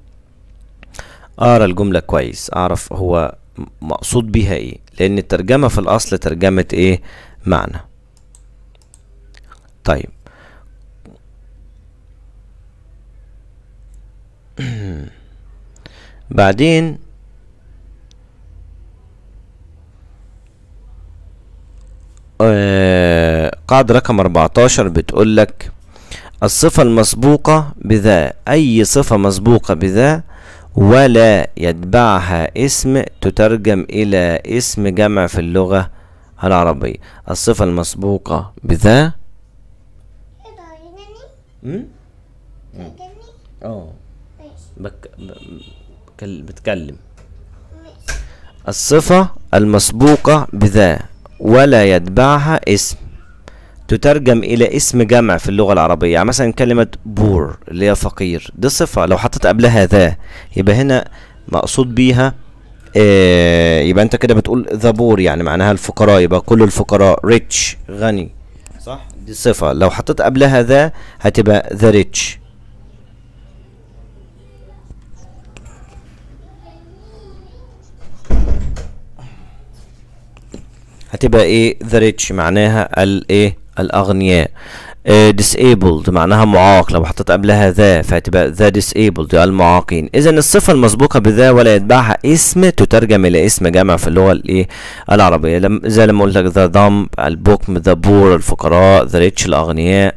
[SPEAKER 1] اقرا الجمله كويس اعرف هو مقصود بيها ايه لان الترجمه في الاصل ترجمه ايه معنى طيب بعدين آه، قاعدة رقم 14 بتقول لك الصفة المسبوقة بذا أي صفة مسبوقة بذا ولا يتبعها اسم تترجم إلى اسم جمع في اللغة العربية الصفة المسبوقة بذا آه. بك... بتكلم الصفة المسبوقة بذا ولا يتبعها اسم تترجم الى اسم جمع في اللغه العربيه يعني مثلا كلمه بور اللي هي فقير دي صفه لو حطيت قبلها ذا يبقى هنا مقصود بيها آه يبقى انت كده بتقول ذا بور يعني معناها الفقراء يبقى كل الفقراء ريتش غني صح دي صفه لو حطيت قبلها ذا هتبقى ذا ريتش هتبقى ايه ذا ريتش معناها الايه الاغنياء آه، disabled معناها معاق لو حطيت قبلها ذا فهتبقى ذا disabled المعاقين اذا الصفه المسبوقه بذا ولا يتبعها اسم تترجم الى اسم جمع في اللغه الايه العربيه زي لما قلت لك ذا ذنب البكم ذا بور الفقراء ذا ريتش الاغنياء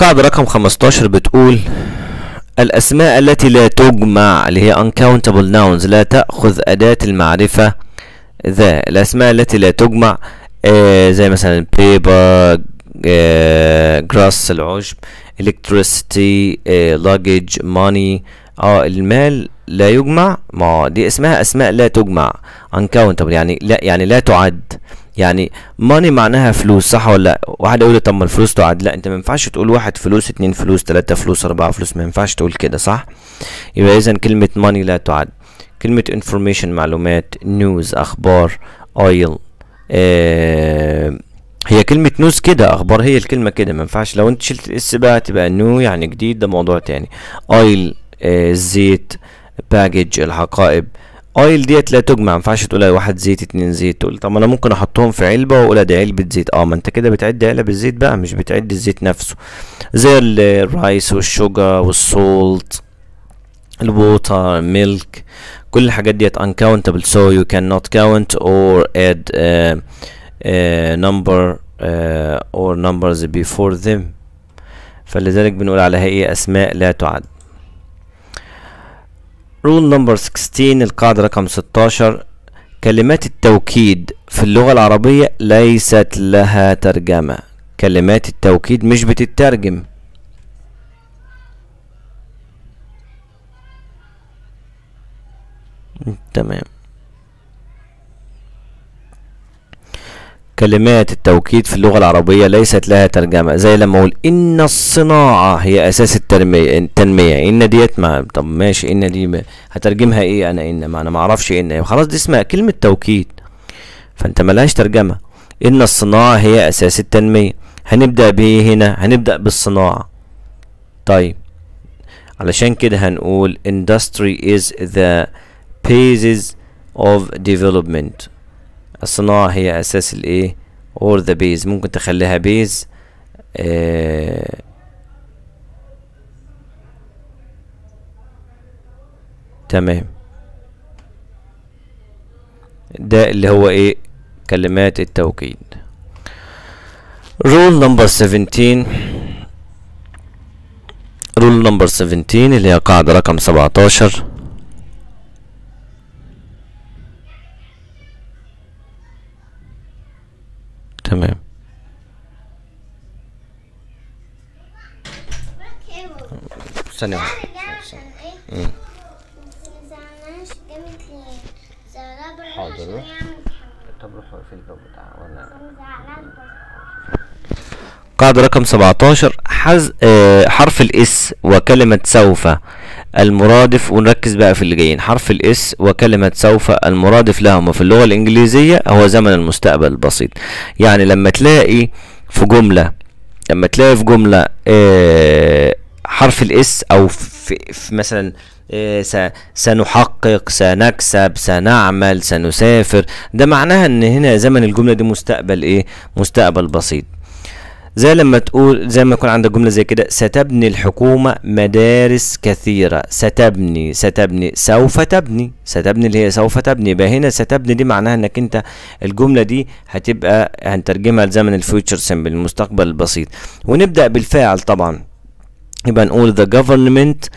[SPEAKER 1] قاعدة رقم 15 بتقول الأسماء التي لا تجمع اللي هي uncountable nouns لا تأخذ أداة المعرفة ذا الأسماء التي لا تجمع آه زي مثلا paper آه العشب electricity آه luggage money اه المال لا يجمع ما دي اسمها أسماء لا تجمع uncountable يعني لا يعني لا تعد يعني ماني معناها فلوس صح ولا لا واحد يقول طب ما الفلوس تقعد لا انت ما ينفعش تقول واحد فلوس اتنين فلوس تلاتة فلوس اربعة فلوس ما ينفعش تقول كده صح يبقى اذا كلمة ماني لا تعد كلمة information معلومات نيوز اخبار oil آه، هي كلمة نوز كده اخبار هي الكلمة كده ما ينفعش لو انت شلت الاس بقى تبقى نو يعني جديد ده موضوع تاني اويل زيت باجج الحقائب آه ايل ديت لا تجمع ما ينفعش تقول واحد زيت اتنين زيت تقول طب انا ممكن احطهم في علبه واقول دي علبه زيت اه ما انت كده بتعد علب الزيت بقى مش بتعد الزيت نفسه زي الرايس والشوجر والسولت الووتر ميلك كل الحاجات ديت uncountable so you cannot count or add uh, uh, number uh, or numbers before them فلذلك بنقول على هي اسماء لا تعد رول نمبر 16 القاعدة رقم 16 كلمات التوكيد في اللغة العربية ليست لها ترجمة كلمات التوكيد مش بتترجم تمام كلمات التوكيد في اللغة العربية ليست لها ترجمة زي لما أقول إن الصناعة هي أساس التنمية التنمية إن ديت ما طب ماشي إن دي ما هترجمها إيه أنا إن ما أنا معرفش إن إيه. خلاص دي اسمها كلمة توكيد فأنت ملهاش ترجمة إن الصناعة هي أساس التنمية هنبدأ بإيه هنا هنبدأ بالصناعة طيب علشان كده هنقول industry is the basis of development الصناعة هي أساس الإيه or the base ممكن تخليها base آه تمام ده اللي هو ايه كلمات التوكيد رول نمبر 17 رول نمبر 17 اللي هي قاعدة رقم 17 تمام ثانية واحدة حاضر طب روح في الجو بتاع ولا قاعدة رقم 17 حز... آه، حرف الاس وكلمة سوف المرادف ونركز بقى في اللي جايين حرف الاس وكلمة سوف المرادف لهما في اللغة الإنجليزية هو زمن المستقبل البسيط يعني لما تلاقي في جملة لما تلاقي في جملة آه، حرف الاس او في, مثلا آه، سنحقق سنكسب سنعمل سنسافر ده معناها ان هنا زمن الجملة دي مستقبل ايه مستقبل بسيط زي لما تقول زي ما يكون عندك جمله زي كده ستبني الحكومه مدارس كثيره ستبني ستبني سوف تبني ستبني اللي هي سوف تبني يبقى هنا ستبني دي معناها انك انت الجمله دي هتبقى هنترجمها لزمن الفيوتشر سمبل المستقبل البسيط ونبدا بالفاعل طبعا يبقى نقول the government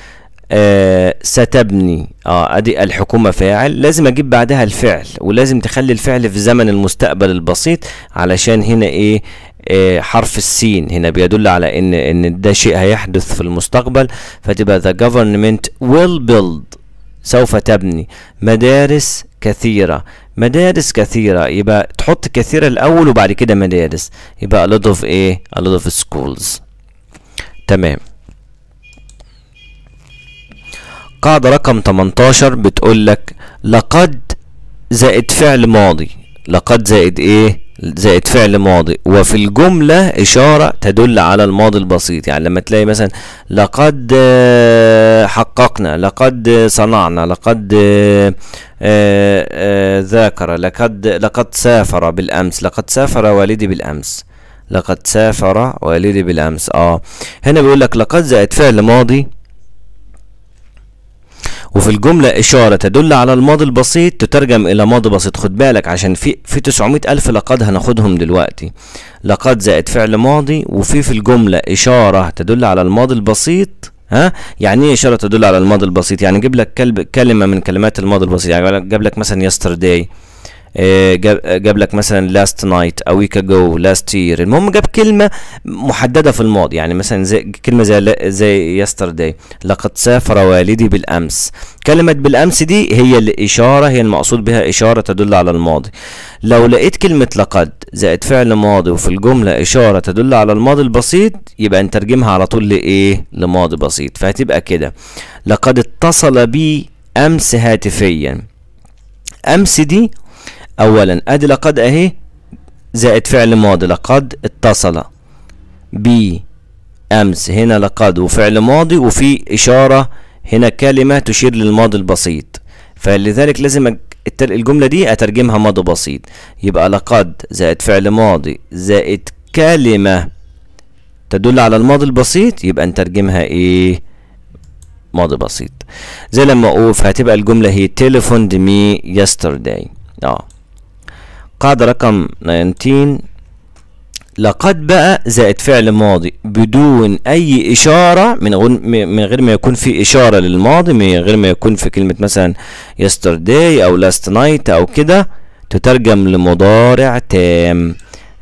[SPEAKER 1] آه ستبني اه ادي الحكومه فاعل لازم اجيب بعدها الفعل ولازم تخلي الفعل في زمن المستقبل البسيط علشان هنا ايه إيه، حرف السين هنا بيدل على ان ان ده شيء هيحدث في المستقبل فتبقى the government will build سوف تبني مدارس كثيرة مدارس كثيرة يبقى تحط كثيرة الأول وبعد كده مدارس يبقى a lot of ايه a lot of schools تمام قاعدة رقم 18 بتقول لك لقد زائد فعل ماضي لقد زائد ايه زائد فعل ماضي وفي الجملة إشارة تدل على الماضي البسيط يعني لما تلاقي مثلا لقد آه، حققنا لقد آه، صنعنا لقد آه، ذاكر لقد لقد سافر بالأمس لقد سافر والدي بالأمس لقد سافر والدي بالأمس آه هنا بيقول لك لقد زائد فعل ماضي وفي الجملة إشارة تدل على الماضي البسيط تترجم إلى ماضي بسيط خد بالك عشان في في 900 ألف لقد هناخدهم دلوقتي لقد زائد فعل ماضي وفي في الجملة إشارة تدل على الماضي البسيط ها يعني ايه اشاره تدل على الماضي البسيط يعني جيب لك كلمه من كلمات الماضي البسيط يعني جاب لك مثلا يسترداي آه، آه، جاب لك مثلا لاست نايت ا ويك اجو لاست يير المهم جاب كلمه محدده في الماضي يعني مثلا زي كلمه زي زي يسترداي لقد سافر والدي بالامس كلمه بالامس دي هي الاشاره هي المقصود بها اشاره تدل على الماضي لو لقيت كلمه لقد زائد فعل ماضي وفي الجمله اشاره تدل على الماضي البسيط يبقى نترجمها على طول لايه لماضي بسيط فهتبقى كده لقد اتصل بي امس هاتفيا امس دي اولا ادي لقد اهي زائد فعل ماضي لقد اتصل ب امس هنا لقد وفعل ماضي وفي اشاره هنا كلمه تشير للماضي البسيط فلذلك لازم الجمله دي اترجمها ماضي بسيط يبقى لقد زائد فعل ماضي زائد كلمه تدل على الماضي البسيط يبقى نترجمها ايه ماضي بسيط زي لما اقول فهتبقى الجمله هي تليفون مي يسترداي اه قاعدة رقم 19 لقد بقى زائد فعل ماضي بدون أي إشارة من غير من غير ما يكون في إشارة للماضي من غير ما يكون في كلمة مثلا yesterday أو last night أو كده تترجم لمضارع تام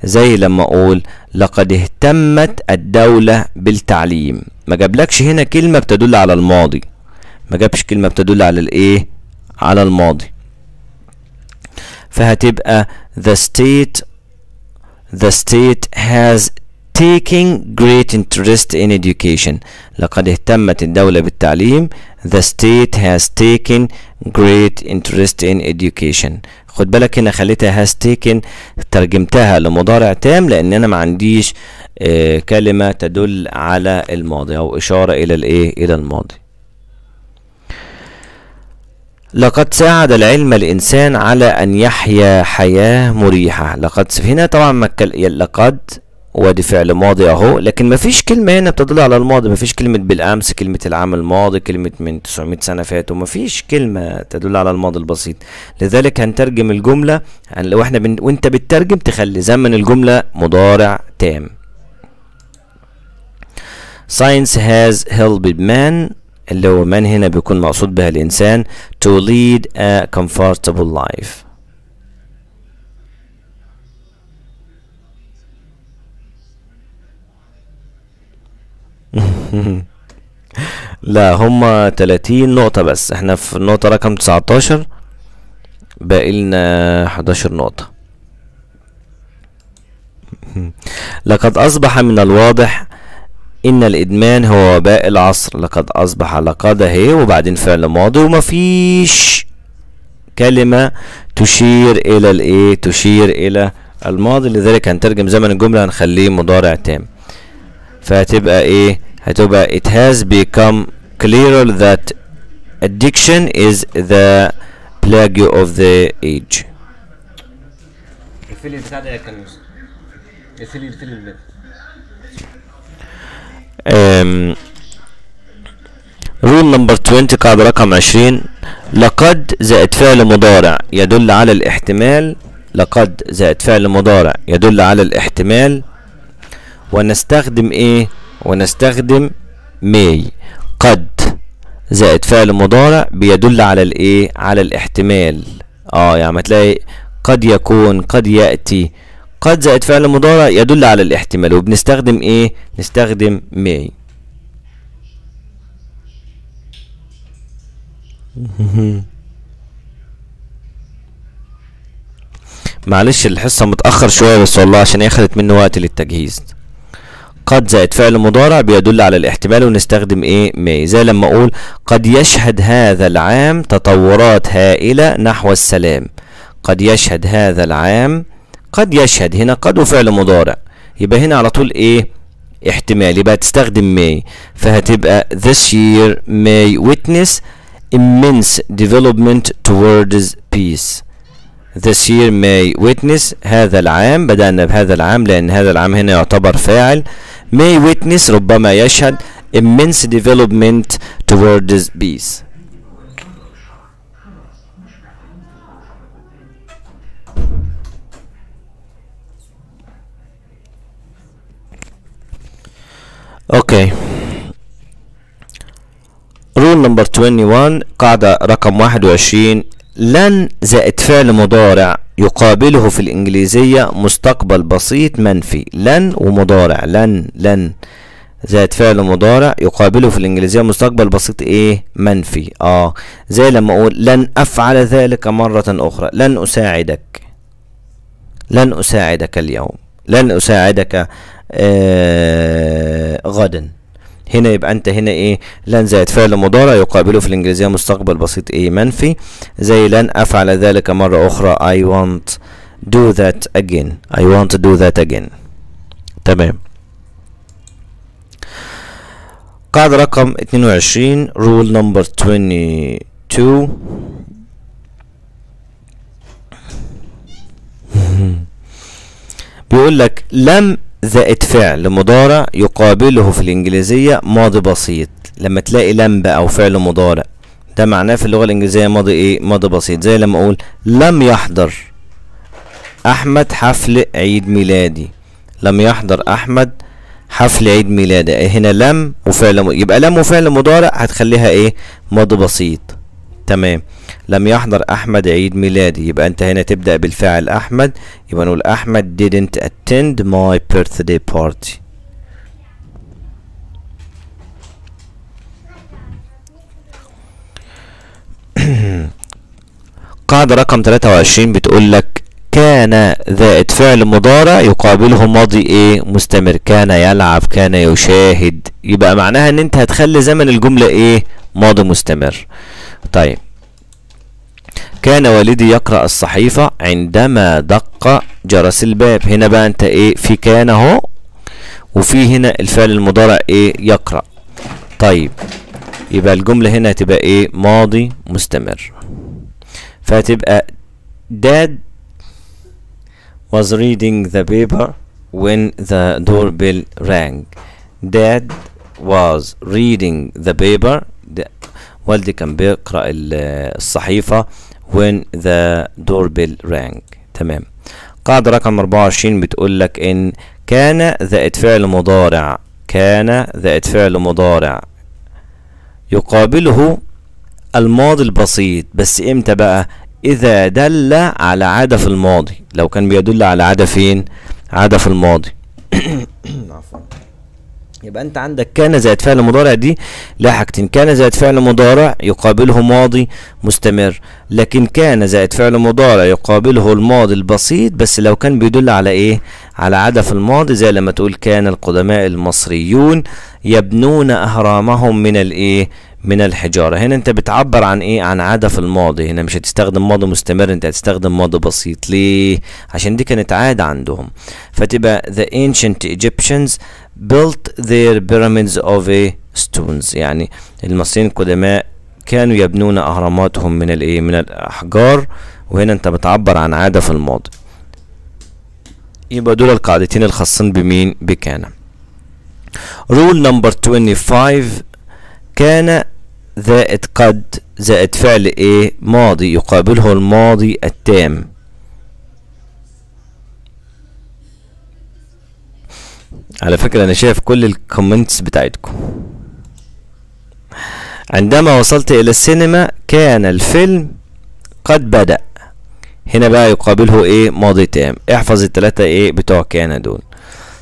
[SPEAKER 1] زي لما أقول لقد اهتمت الدولة بالتعليم ما جابلكش هنا كلمة بتدل على الماضي ما جابش كلمة بتدل على الإيه على الماضي فهتبقى the state the state has taken great interest in education لقد اهتمت الدولة بالتعليم the state has taken great interest in education خد بالك هنا خليتها has taken ترجمتها لمضارع تام لان انا ما عنديش آه، كلمة تدل على الماضي او اشارة الى الايه الى الماضي لقد ساعد العلم الإنسان على أن يحيا حياة مريحة لقد هنا طبعا مكل... لقد وادي فعل ماضي اهو لكن مفيش كلمة هنا بتدل على الماضي مفيش كلمة بالأمس كلمة العام الماضي كلمة من 900 سنة فاتوا مفيش كلمة تدل على الماضي البسيط لذلك هنترجم الجملة يعني لو احنا بن... وانت بتترجم تخلي زمن الجملة مضارع تام Science has helped man اللي هو من هنا بيكون مقصود بها الإنسان to lead a comfortable life لا هما 30 نقطة بس احنا في النقطة رقم 19 باقي لنا 11 نقطة لقد أصبح من الواضح إن الإدمان هو وباء العصر لقد أصبح لقد هي وبعدين فعل ماضي ومفيش كلمة تشير إلى الإيه؟ تشير إلى الماضي لذلك هنترجم زمن الجملة هنخليه مضارع تام فهتبقى إيه؟ هتبقى it has become clearer that addiction is the plague of the age. بتاع ده رول نمبر 20 قاعدة رقم 20 لقد زائد فعل مضارع يدل على الاحتمال لقد زائد فعل مضارع يدل على الاحتمال ونستخدم ايه ونستخدم مي قد زائد فعل مضارع بيدل على الايه على الاحتمال اه يعني هتلاقي تلاقي قد يكون قد ياتي قد زائد فعل مضارع يدل على الاحتمال وبنستخدم ايه نستخدم may معلش الحصة متأخر شوية بس والله عشان هي خدت منه وقت للتجهيز قد زائد فعل مضارع بيدل على الاحتمال ونستخدم ايه may زي لما اقول قد يشهد هذا العام تطورات هائلة نحو السلام قد يشهد هذا العام قد يشهد هنا قد وفعل مضارع يبقى هنا على طول ايه احتمال يبقى هتستخدم may فهتبقى this year may witness immense development towards peace this year may witness هذا العام بدأنا بهذا العام لأن هذا العام هنا يعتبر فاعل may witness ربما يشهد immense development towards peace اوكي رول نمبر 21 قاعدة رقم 21 لن زائد فعل مضارع يقابله في الإنجليزية مستقبل بسيط منفي لن ومضارع لن لن زائد فعل مضارع يقابله في الإنجليزية مستقبل بسيط إيه منفي آه زي لما أقول لن أفعل ذلك مرة أخرى لن أساعدك لن أساعدك اليوم لن أساعدك آه غدا هنا يبقى انت هنا ايه لن زائد فعل مضارع يقابله في الانجليزيه مستقبل بسيط ايه منفي زي لن افعل ذلك مره اخرى I want do that again I want to do that again تمام قاعدة رقم 22 rule number 22 بيقول لك لم زائد فعل مضارع يقابله في الإنجليزية ماضي بسيط لما تلاقي لمبة أو فعل مضارع ده معناه في اللغة الإنجليزية ماضي إيه؟ ماضي بسيط زي لما أقول لم يحضر أحمد حفل عيد ميلادي لم يحضر أحمد حفل عيد ميلادي هنا لم وفعل يبقى لم وفعل مضارع هتخليها إيه؟ ماضي بسيط تمام لم يحضر أحمد عيد ميلادي يبقى أنت هنا تبدأ بالفعل أحمد يبقى نقول أحمد didn't attend my birthday party قاعدة رقم 23 بتقول لك كان زائد فعل مضارع يقابله ماضي ايه مستمر كان يلعب كان يشاهد يبقى معناها ان انت هتخلي زمن الجملة ايه ماضي مستمر طيب كان والدي يقرأ الصحيفة عندما دق جرس الباب هنا بقى انت ايه في كان اهو وفي هنا الفعل المضارع ايه يقرأ طيب يبقى الجملة هنا تبقى ايه ماضي مستمر فهتبقى dad was reading the paper when the doorbell rang dad was reading the paper والدي كان بيقرأ الصحيفة when the doorbell rang تمام قاعدة رقم 24 بتقول لك إن كان ذات فعل مضارع كان ذات فعل مضارع يقابله الماضي البسيط بس إمتى بقى إذا دل على عادة في الماضي لو كان بيدل على عادة فين عادة في الماضي نعم. يبقى انت عندك كان زائد فعل مضارع دي لها حاجتين كان زائد فعل مضارع يقابله ماضي مستمر لكن كان زائد فعل مضارع يقابله الماضي البسيط بس لو كان بيدل على ايه على عدف الماضي زي لما تقول كان القدماء المصريون يبنون اهرامهم من الايه من الحجاره هنا انت بتعبر عن ايه عن عدف الماضي هنا مش هتستخدم ماضي مستمر انت هتستخدم ماضي بسيط ليه عشان دي كانت عاده عندهم فتبقى the ancient Egyptians built their pyramids of a stones يعني المصريين القدماء كانوا يبنون اهراماتهم من الايه من الاحجار وهنا انت بتعبر عن عاده في الماضي يبقى دول القاعدتين الخاصين بمين بكان رول نمبر 25 كان زائد قد زائد فعل ايه ماضي يقابله الماضي التام على فكرة أنا شايف كل الكومنتس بتاعتكم عندما وصلت إلى السينما كان الفيلم قد بدأ هنا بقى يقابله إيه ماضي تام احفظ التلاتة إيه بتوع كان دول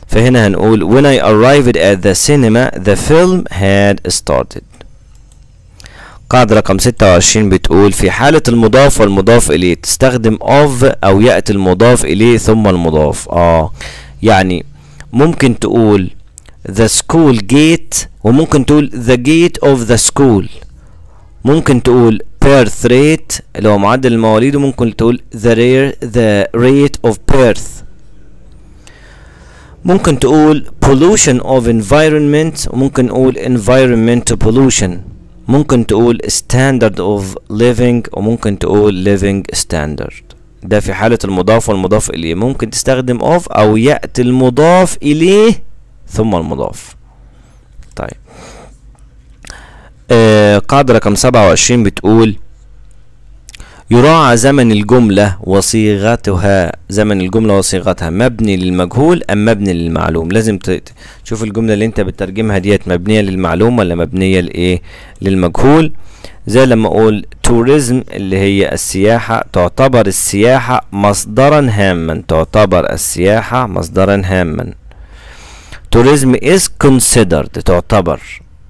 [SPEAKER 1] فهنا هنقول when I arrived at the cinema the film had started قاعدة رقم 26 بتقول في حالة المضاف والمضاف إليه تستخدم of أو يأتي المضاف إليه ثم المضاف آه يعني ممكن تقول the school gate وممكن تقول the gate of the school ممكن تقول birth rate اللي هو معدل المواليد وممكن تقول the rare the rate of birth ممكن تقول pollution of environment وممكن نقول environment pollution ممكن تقول standard of living وممكن تقول living standard ده في حالة المضاف والمضاف إليه ممكن تستخدم أوف أو يأتي المضاف إليه ثم المضاف طيب آه قاعدة رقم 27 بتقول يراعى زمن الجملة وصيغتها زمن الجملة وصيغتها مبني للمجهول أم مبني للمعلوم لازم تشوف الجملة اللي أنت بتترجمها ديت مبنية للمعلوم ولا مبنية لإيه للمجهول زي لما اقول توريزم اللي هي السياحة تعتبر السياحة مصدرا هاما تعتبر السياحة مصدرا هاما توريزم is considered تعتبر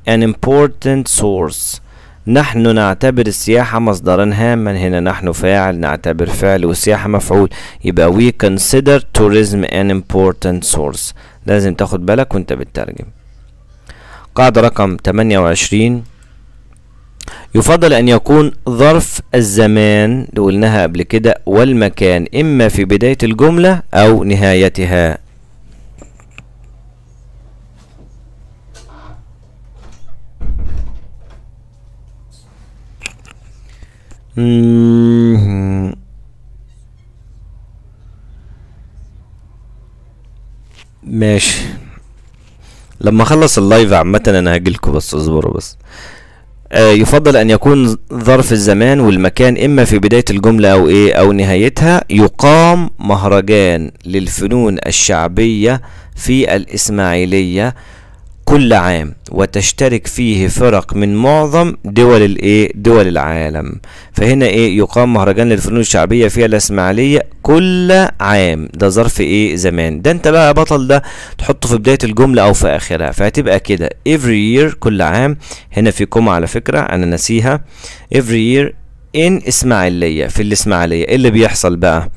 [SPEAKER 1] an important source نحن نعتبر السياحة مصدرا هاما هنا نحن فاعل نعتبر فعل والسياحة مفعول يبقى we consider tourism an important source لازم تاخد بالك وانت بتترجم قاعدة رقم 28 يفضل أن يكون ظرف الزمان اللي قلناها قبل كده والمكان إما في بداية الجملة أو نهايتها ماشي لما اخلص اللايف عامة انا هاجي لكم بس اصبروا بس آه، يفضل أن يكون ظرف الزمان والمكان إما في بداية الجملة أو إيه أو نهايتها يقام مهرجان للفنون الشعبية في الإسماعيلية كل عام وتشترك فيه فرق من معظم دول الايه دول العالم فهنا ايه يقام مهرجان للفنون الشعبيه في الاسماعيليه كل عام ده ظرف ايه زمان ده انت بقى يا بطل ده تحطه في بدايه الجمله او في اخرها فهتبقى كده every year كل عام هنا في كوم على فكره انا ناسيها every year in اسماعيليه في الاسماعيليه ايه اللي بيحصل بقى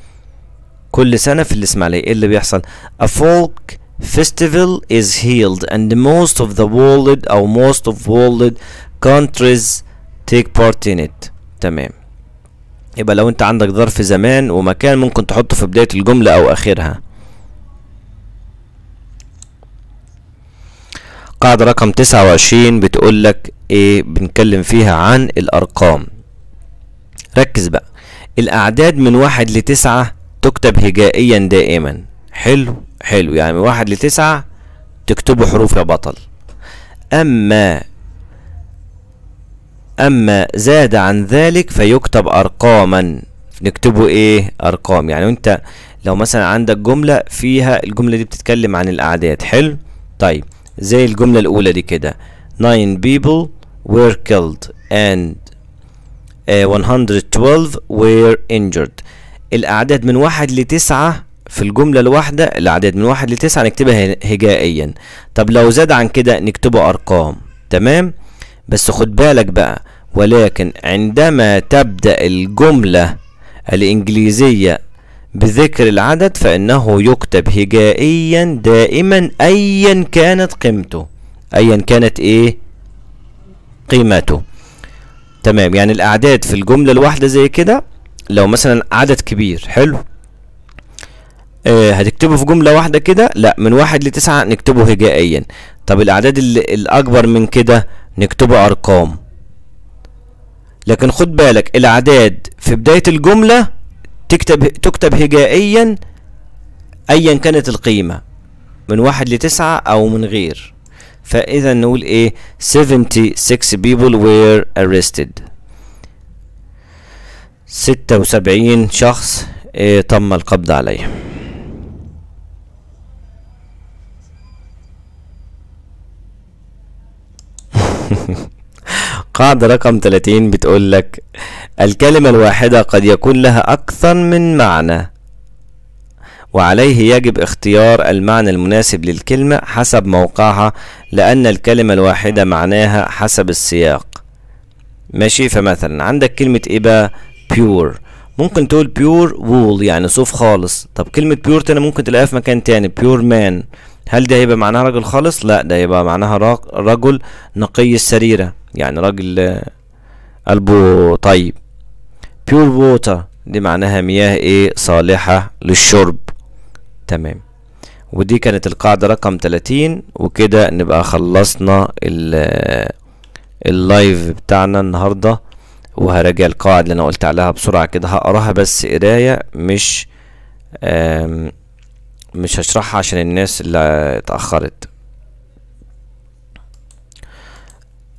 [SPEAKER 1] كل سنه في الاسماعيليه ايه اللي بيحصل a folk festival is held and most of the world أو most of world countries take part in it تمام يبقى لو انت عندك ظرف زمان ومكان ممكن تحطه في بداية الجملة أو آخرها قاعدة رقم تسعة وعشرين بتقول لك ايه بنتكلم فيها عن الأرقام ركز بقى الأعداد من واحد لتسعة تكتب هجائيا دائما حلو حلو يعني من واحد لتسعة تكتبوا حروف يا بطل أما أما زاد عن ذلك فيكتب أرقاما نكتبه إيه أرقام يعني أنت لو مثلا عندك جملة فيها الجملة دي بتتكلم عن الأعداد حلو طيب زي الجملة الأولى دي كده 9 people were killed and uh, 112 were injured الأعداد من واحد لتسعة في الجملة الواحدة الأعداد من واحد لتسعة نكتبها هجائيا طب لو زاد عن كده نكتبه أرقام تمام بس خد بالك بقى ولكن عندما تبدأ الجملة الإنجليزية بذكر العدد فإنه يكتب هجائيا دائما أيا كانت قيمته أيا كانت إيه قيمته تمام يعني الأعداد في الجملة الواحدة زي كده لو مثلا عدد كبير حلو آه، هتكتبه في جمله واحده كده لا من واحد لتسعه نكتبه هجائيا طب الاعداد الاكبر من كده نكتبه ارقام لكن خد بالك الاعداد في بدايه الجمله تكتب تكتب هجائيا ايا كانت القيمه من واحد لتسعه او من غير فاذا نقول ايه 76 people were arrested 76 شخص إيه، تم القبض عليهم قاعدة رقم 30 بتقول لك الكلمة الواحدة قد يكون لها أكثر من معنى وعليه يجب اختيار المعنى المناسب للكلمة حسب موقعها لأن الكلمة الواحدة معناها حسب السياق ماشي فمثلا عندك كلمة إيه بقى ممكن تقول بيور وول يعني صوف خالص طب كلمة بيور تاني ممكن تلاقيها في مكان تاني بيور مان هل ده يبقى معناها رجل خالص لا ده يبقى معناها رجل نقي السريرة يعني راجل آه، قلبه طيب pure water دي معناها مياه ايه صالحة للشرب تمام ودي كانت القاعدة رقم 30 وكده نبقى خلصنا اللايف آه، بتاعنا النهاردة وهراجع القاعدة اللي انا قلت عليها بسرعة كده هقراها بس قراية مش مش هشرحها عشان الناس اللي اتأخرت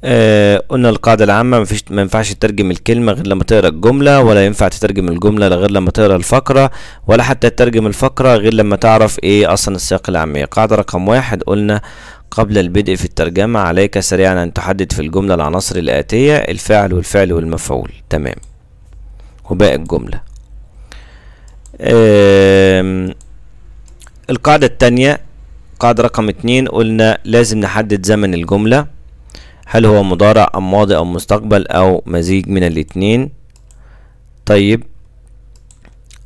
[SPEAKER 1] آه قلنا القاعدة العامة مفيش ما ينفعش تترجم الكلمة غير لما تقرا الجملة ولا ينفع تترجم الجملة غير لما تقرا الفقرة ولا حتى تترجم الفقرة غير لما تعرف ايه اصلا السياق العامية قاعدة رقم واحد قلنا قبل البدء في الترجمة عليك سريعا أن تحدد في الجملة العناصر الآتية الفعل والفعل والمفعول تمام وباقي الجملة القاعدة التانية قاعدة رقم اتنين قلنا لازم نحدد زمن الجملة هل هو مضارع أم ماضي أو مستقبل أو مزيج من الاتنين طيب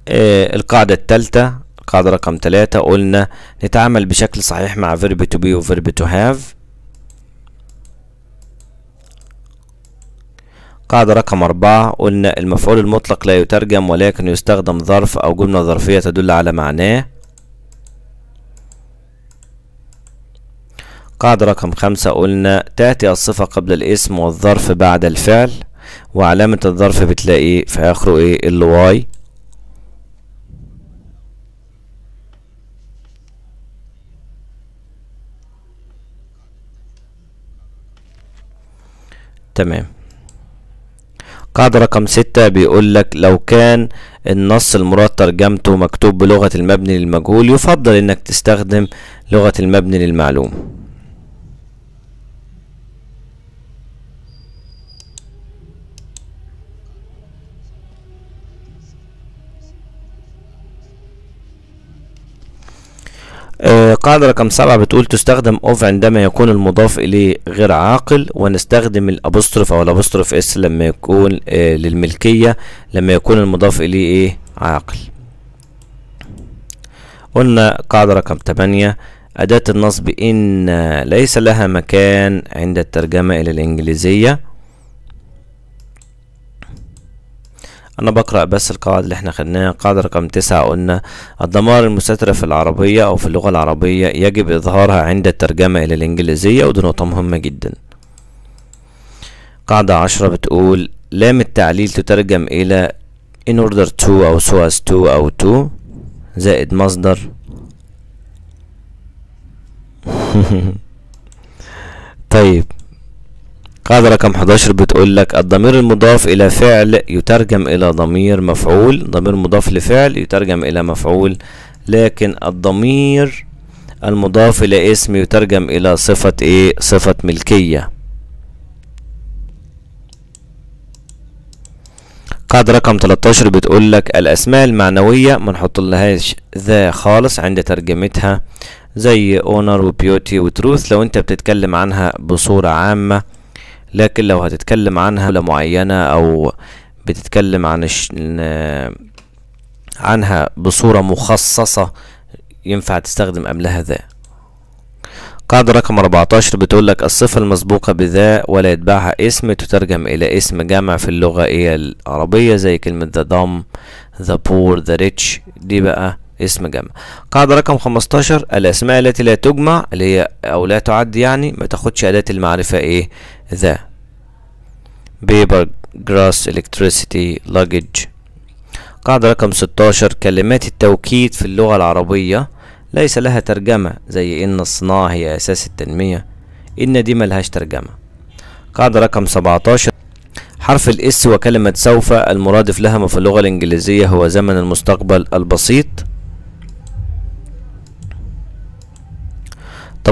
[SPEAKER 1] آه القاعدة التالتة قاعدة رقم تلاتة قلنا نتعامل بشكل صحيح مع verb to be و verb to have قاعدة رقم أربعة قلنا المفعول المطلق لا يترجم ولكن يستخدم ظرف أو جملة ظرفية تدل على معناه قاعدة رقم خمسة قلنا تأتي الصفة قبل الاسم والظرف بعد الفعل وعلامة الظرف بتلاقي في آخره إيه ال واي تمام قاعدة رقم ستة بيقول لك لو كان النص المراد ترجمته مكتوب بلغة المبني للمجهول يفضل إنك تستخدم لغة المبني للمعلوم آه، قاعدة رقم سبعة بتقول تستخدم اوف عندما يكون المضاف اليه غير عاقل ونستخدم الابوستروف او الابوستروف اس لما يكون آه، للملكية لما يكون المضاف اليه ايه عاقل قلنا قاعدة رقم تمانية أداة النصب إن ليس لها مكان عند الترجمة إلى الإنجليزية انا بقرأ بس القواعد اللي احنا خدناها قاعدة رقم تسعة قلنا الضمائر المستترة في العربية او في اللغة العربية يجب اظهارها عند الترجمة الى الانجليزية ودي نقطة مهمة جدا قاعدة عشرة بتقول لام التعليل تترجم الى in order to او so as to او to زائد مصدر طيب قاعدة رقم 11 بتقول لك الضمير المضاف إلى فعل يترجم إلى ضمير مفعول ضمير مضاف لفعل يترجم إلى مفعول لكن الضمير المضاف إلى اسم يترجم إلى صفة إيه صفة ملكية قاعدة رقم 13 بتقول لك الأسماء المعنوية ما نحط لهاش ذا خالص عند ترجمتها زي اونر وبيوتي وتروث لو انت بتتكلم عنها بصورة عامة لكن لو هتتكلم عنها دولة معينة أو بتتكلم عن الش... عنها بصورة مخصصة ينفع تستخدم قبلها ذا قاعدة رقم 14 بتقولك الصفة المسبوقة بذا ولا يتبعها اسم تترجم إلى اسم جمع في اللغة هي إيه العربية زي كلمة ذا دم ذا بور ذا ريتش دي بقى اسم جمع قاعدة رقم 15 الأسماء التي لا تجمع اللي هي أو لا تعد يعني ما تاخدش أداة المعرفة إيه the paper grass electricity luggage قاعدة رقم 16 كلمات التوكيد في اللغة العربية ليس لها ترجمة زي إن الصناعة هي أساس التنمية إن دي ملهاش ترجمة قاعدة رقم 17 حرف الاس وكلمة سوف المرادف لها في اللغة الإنجليزية هو زمن المستقبل البسيط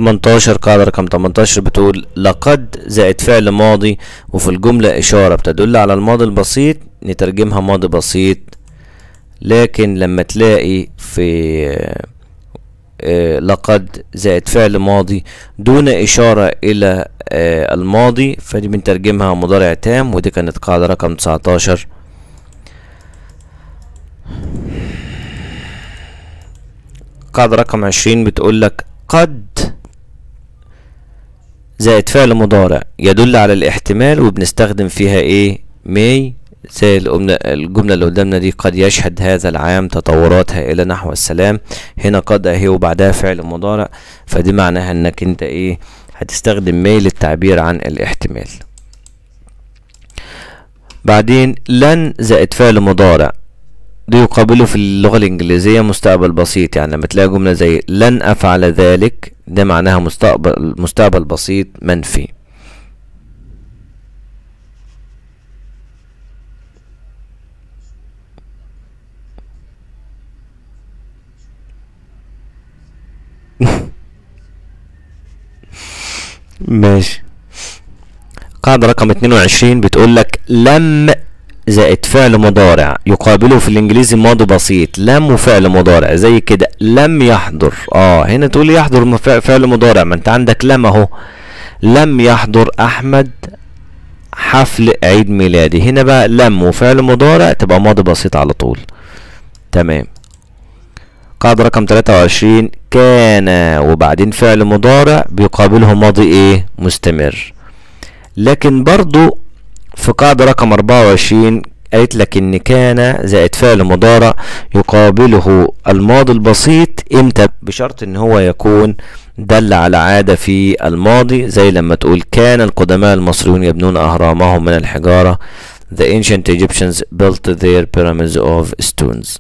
[SPEAKER 1] 18 قاعدة رقم 18 بتقول لقد زائد فعل ماضي وفي الجملة إشارة بتدل على الماضي البسيط نترجمها ماضي بسيط لكن لما تلاقي في آه، لقد زائد فعل ماضي دون إشارة إلى آه، الماضي فدي بنترجمها مضارع تام ودي كانت قاعدة رقم 19 قاعده رقم عشرين بتقول لك قد زائد فعل مضارع يدل على الاحتمال وبنستخدم فيها ايه may زي الجملة اللي قدامنا دي قد يشهد هذا العام تطورات هائلة نحو السلام هنا قد اهي وبعدها فعل مضارع فدي معناها انك انت ايه هتستخدم may للتعبير عن الاحتمال بعدين لن زائد فعل مضارع دي يقابله في اللغة الإنجليزية مستقبل بسيط يعني لما تلاقي جملة زي لن أفعل ذلك ده معناها مستقبل مستقبل بسيط منفي ماشي قاعدة رقم 22 بتقول لك لم زائد فعل مضارع يقابله في الانجليزي ماضي بسيط لم وفعل مضارع زي كده لم يحضر اه هنا تقول يحضر فعل مضارع ما انت عندك لم اهو لم يحضر احمد حفل عيد ميلادي هنا بقى لم وفعل مضارع تبقى ماضي بسيط على طول تمام قاعدة رقم 23 كان وبعدين فعل مضارع بيقابله ماضي ايه مستمر لكن برضو في قاعدة رقم 24 قالت لك ان كان زائد فعل مضارع يقابله الماضي البسيط امتى بشرط ان هو يكون دل على عادة في الماضي زي لما تقول كان القدماء المصريون يبنون أهرامهم من الحجارة The ancient Egyptians built their pyramids of stones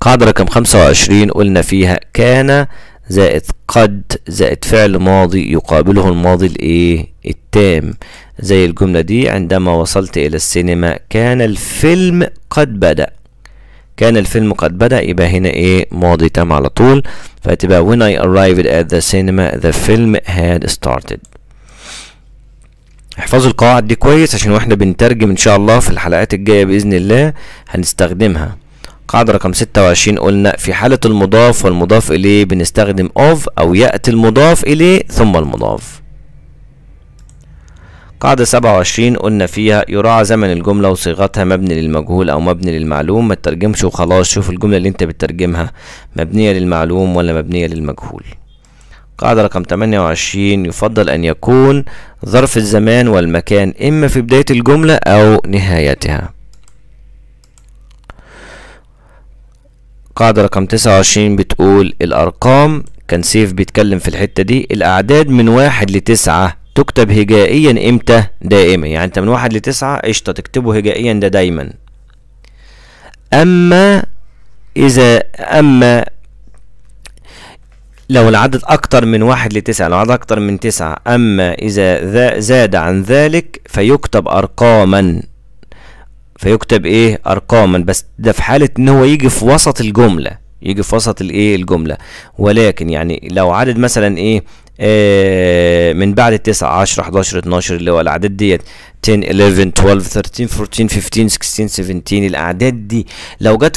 [SPEAKER 1] قاعدة رقم 25 قلنا فيها كان زائد قد زائد فعل ماضي يقابله الماضي الايه التام زي الجملة دي عندما وصلت إلى السينما كان الفيلم قد بدأ كان الفيلم قد بدأ يبقى هنا إيه ماضي تام على طول فتبقى when I arrived at the cinema the film had started احفظوا القواعد دي كويس عشان واحنا بنترجم ان شاء الله في الحلقات الجايه باذن الله هنستخدمها قاعده رقم 26 قلنا في حاله المضاف والمضاف اليه بنستخدم of او ياتي المضاف اليه ثم المضاف قاعدة 27 قلنا فيها يراعى زمن الجملة وصيغتها مبني للمجهول أو مبني للمعلوم ما تترجمش وخلاص شوف الجملة اللي أنت بترجمها مبنية للمعلوم ولا مبنية للمجهول قاعدة رقم 28 يفضل أن يكون ظرف الزمان والمكان إما في بداية الجملة أو نهايتها قاعدة رقم 29 بتقول الأرقام كان سيف بيتكلم في الحتة دي الأعداد من واحد لتسعة تكتب هجائيا امتى دائما يعني انت من واحد لتسعة قشطة تكتبه هجائيا ده دايما اما اذا اما لو العدد أكتر من واحد لتسعة لو العدد أكتر من تسعة أما إذا زاد عن ذلك فيكتب أرقاما فيكتب إيه أرقاما بس ده في حالة إن هو يجي في وسط الجملة يجي في وسط الإيه الجملة ولكن يعني لو عدد مثلا إيه آه، من بعد 9 10 11 12 اللي هو الاعداد ديت 10 11 12 13 14 15 16 17 الاعداد دي لو جت في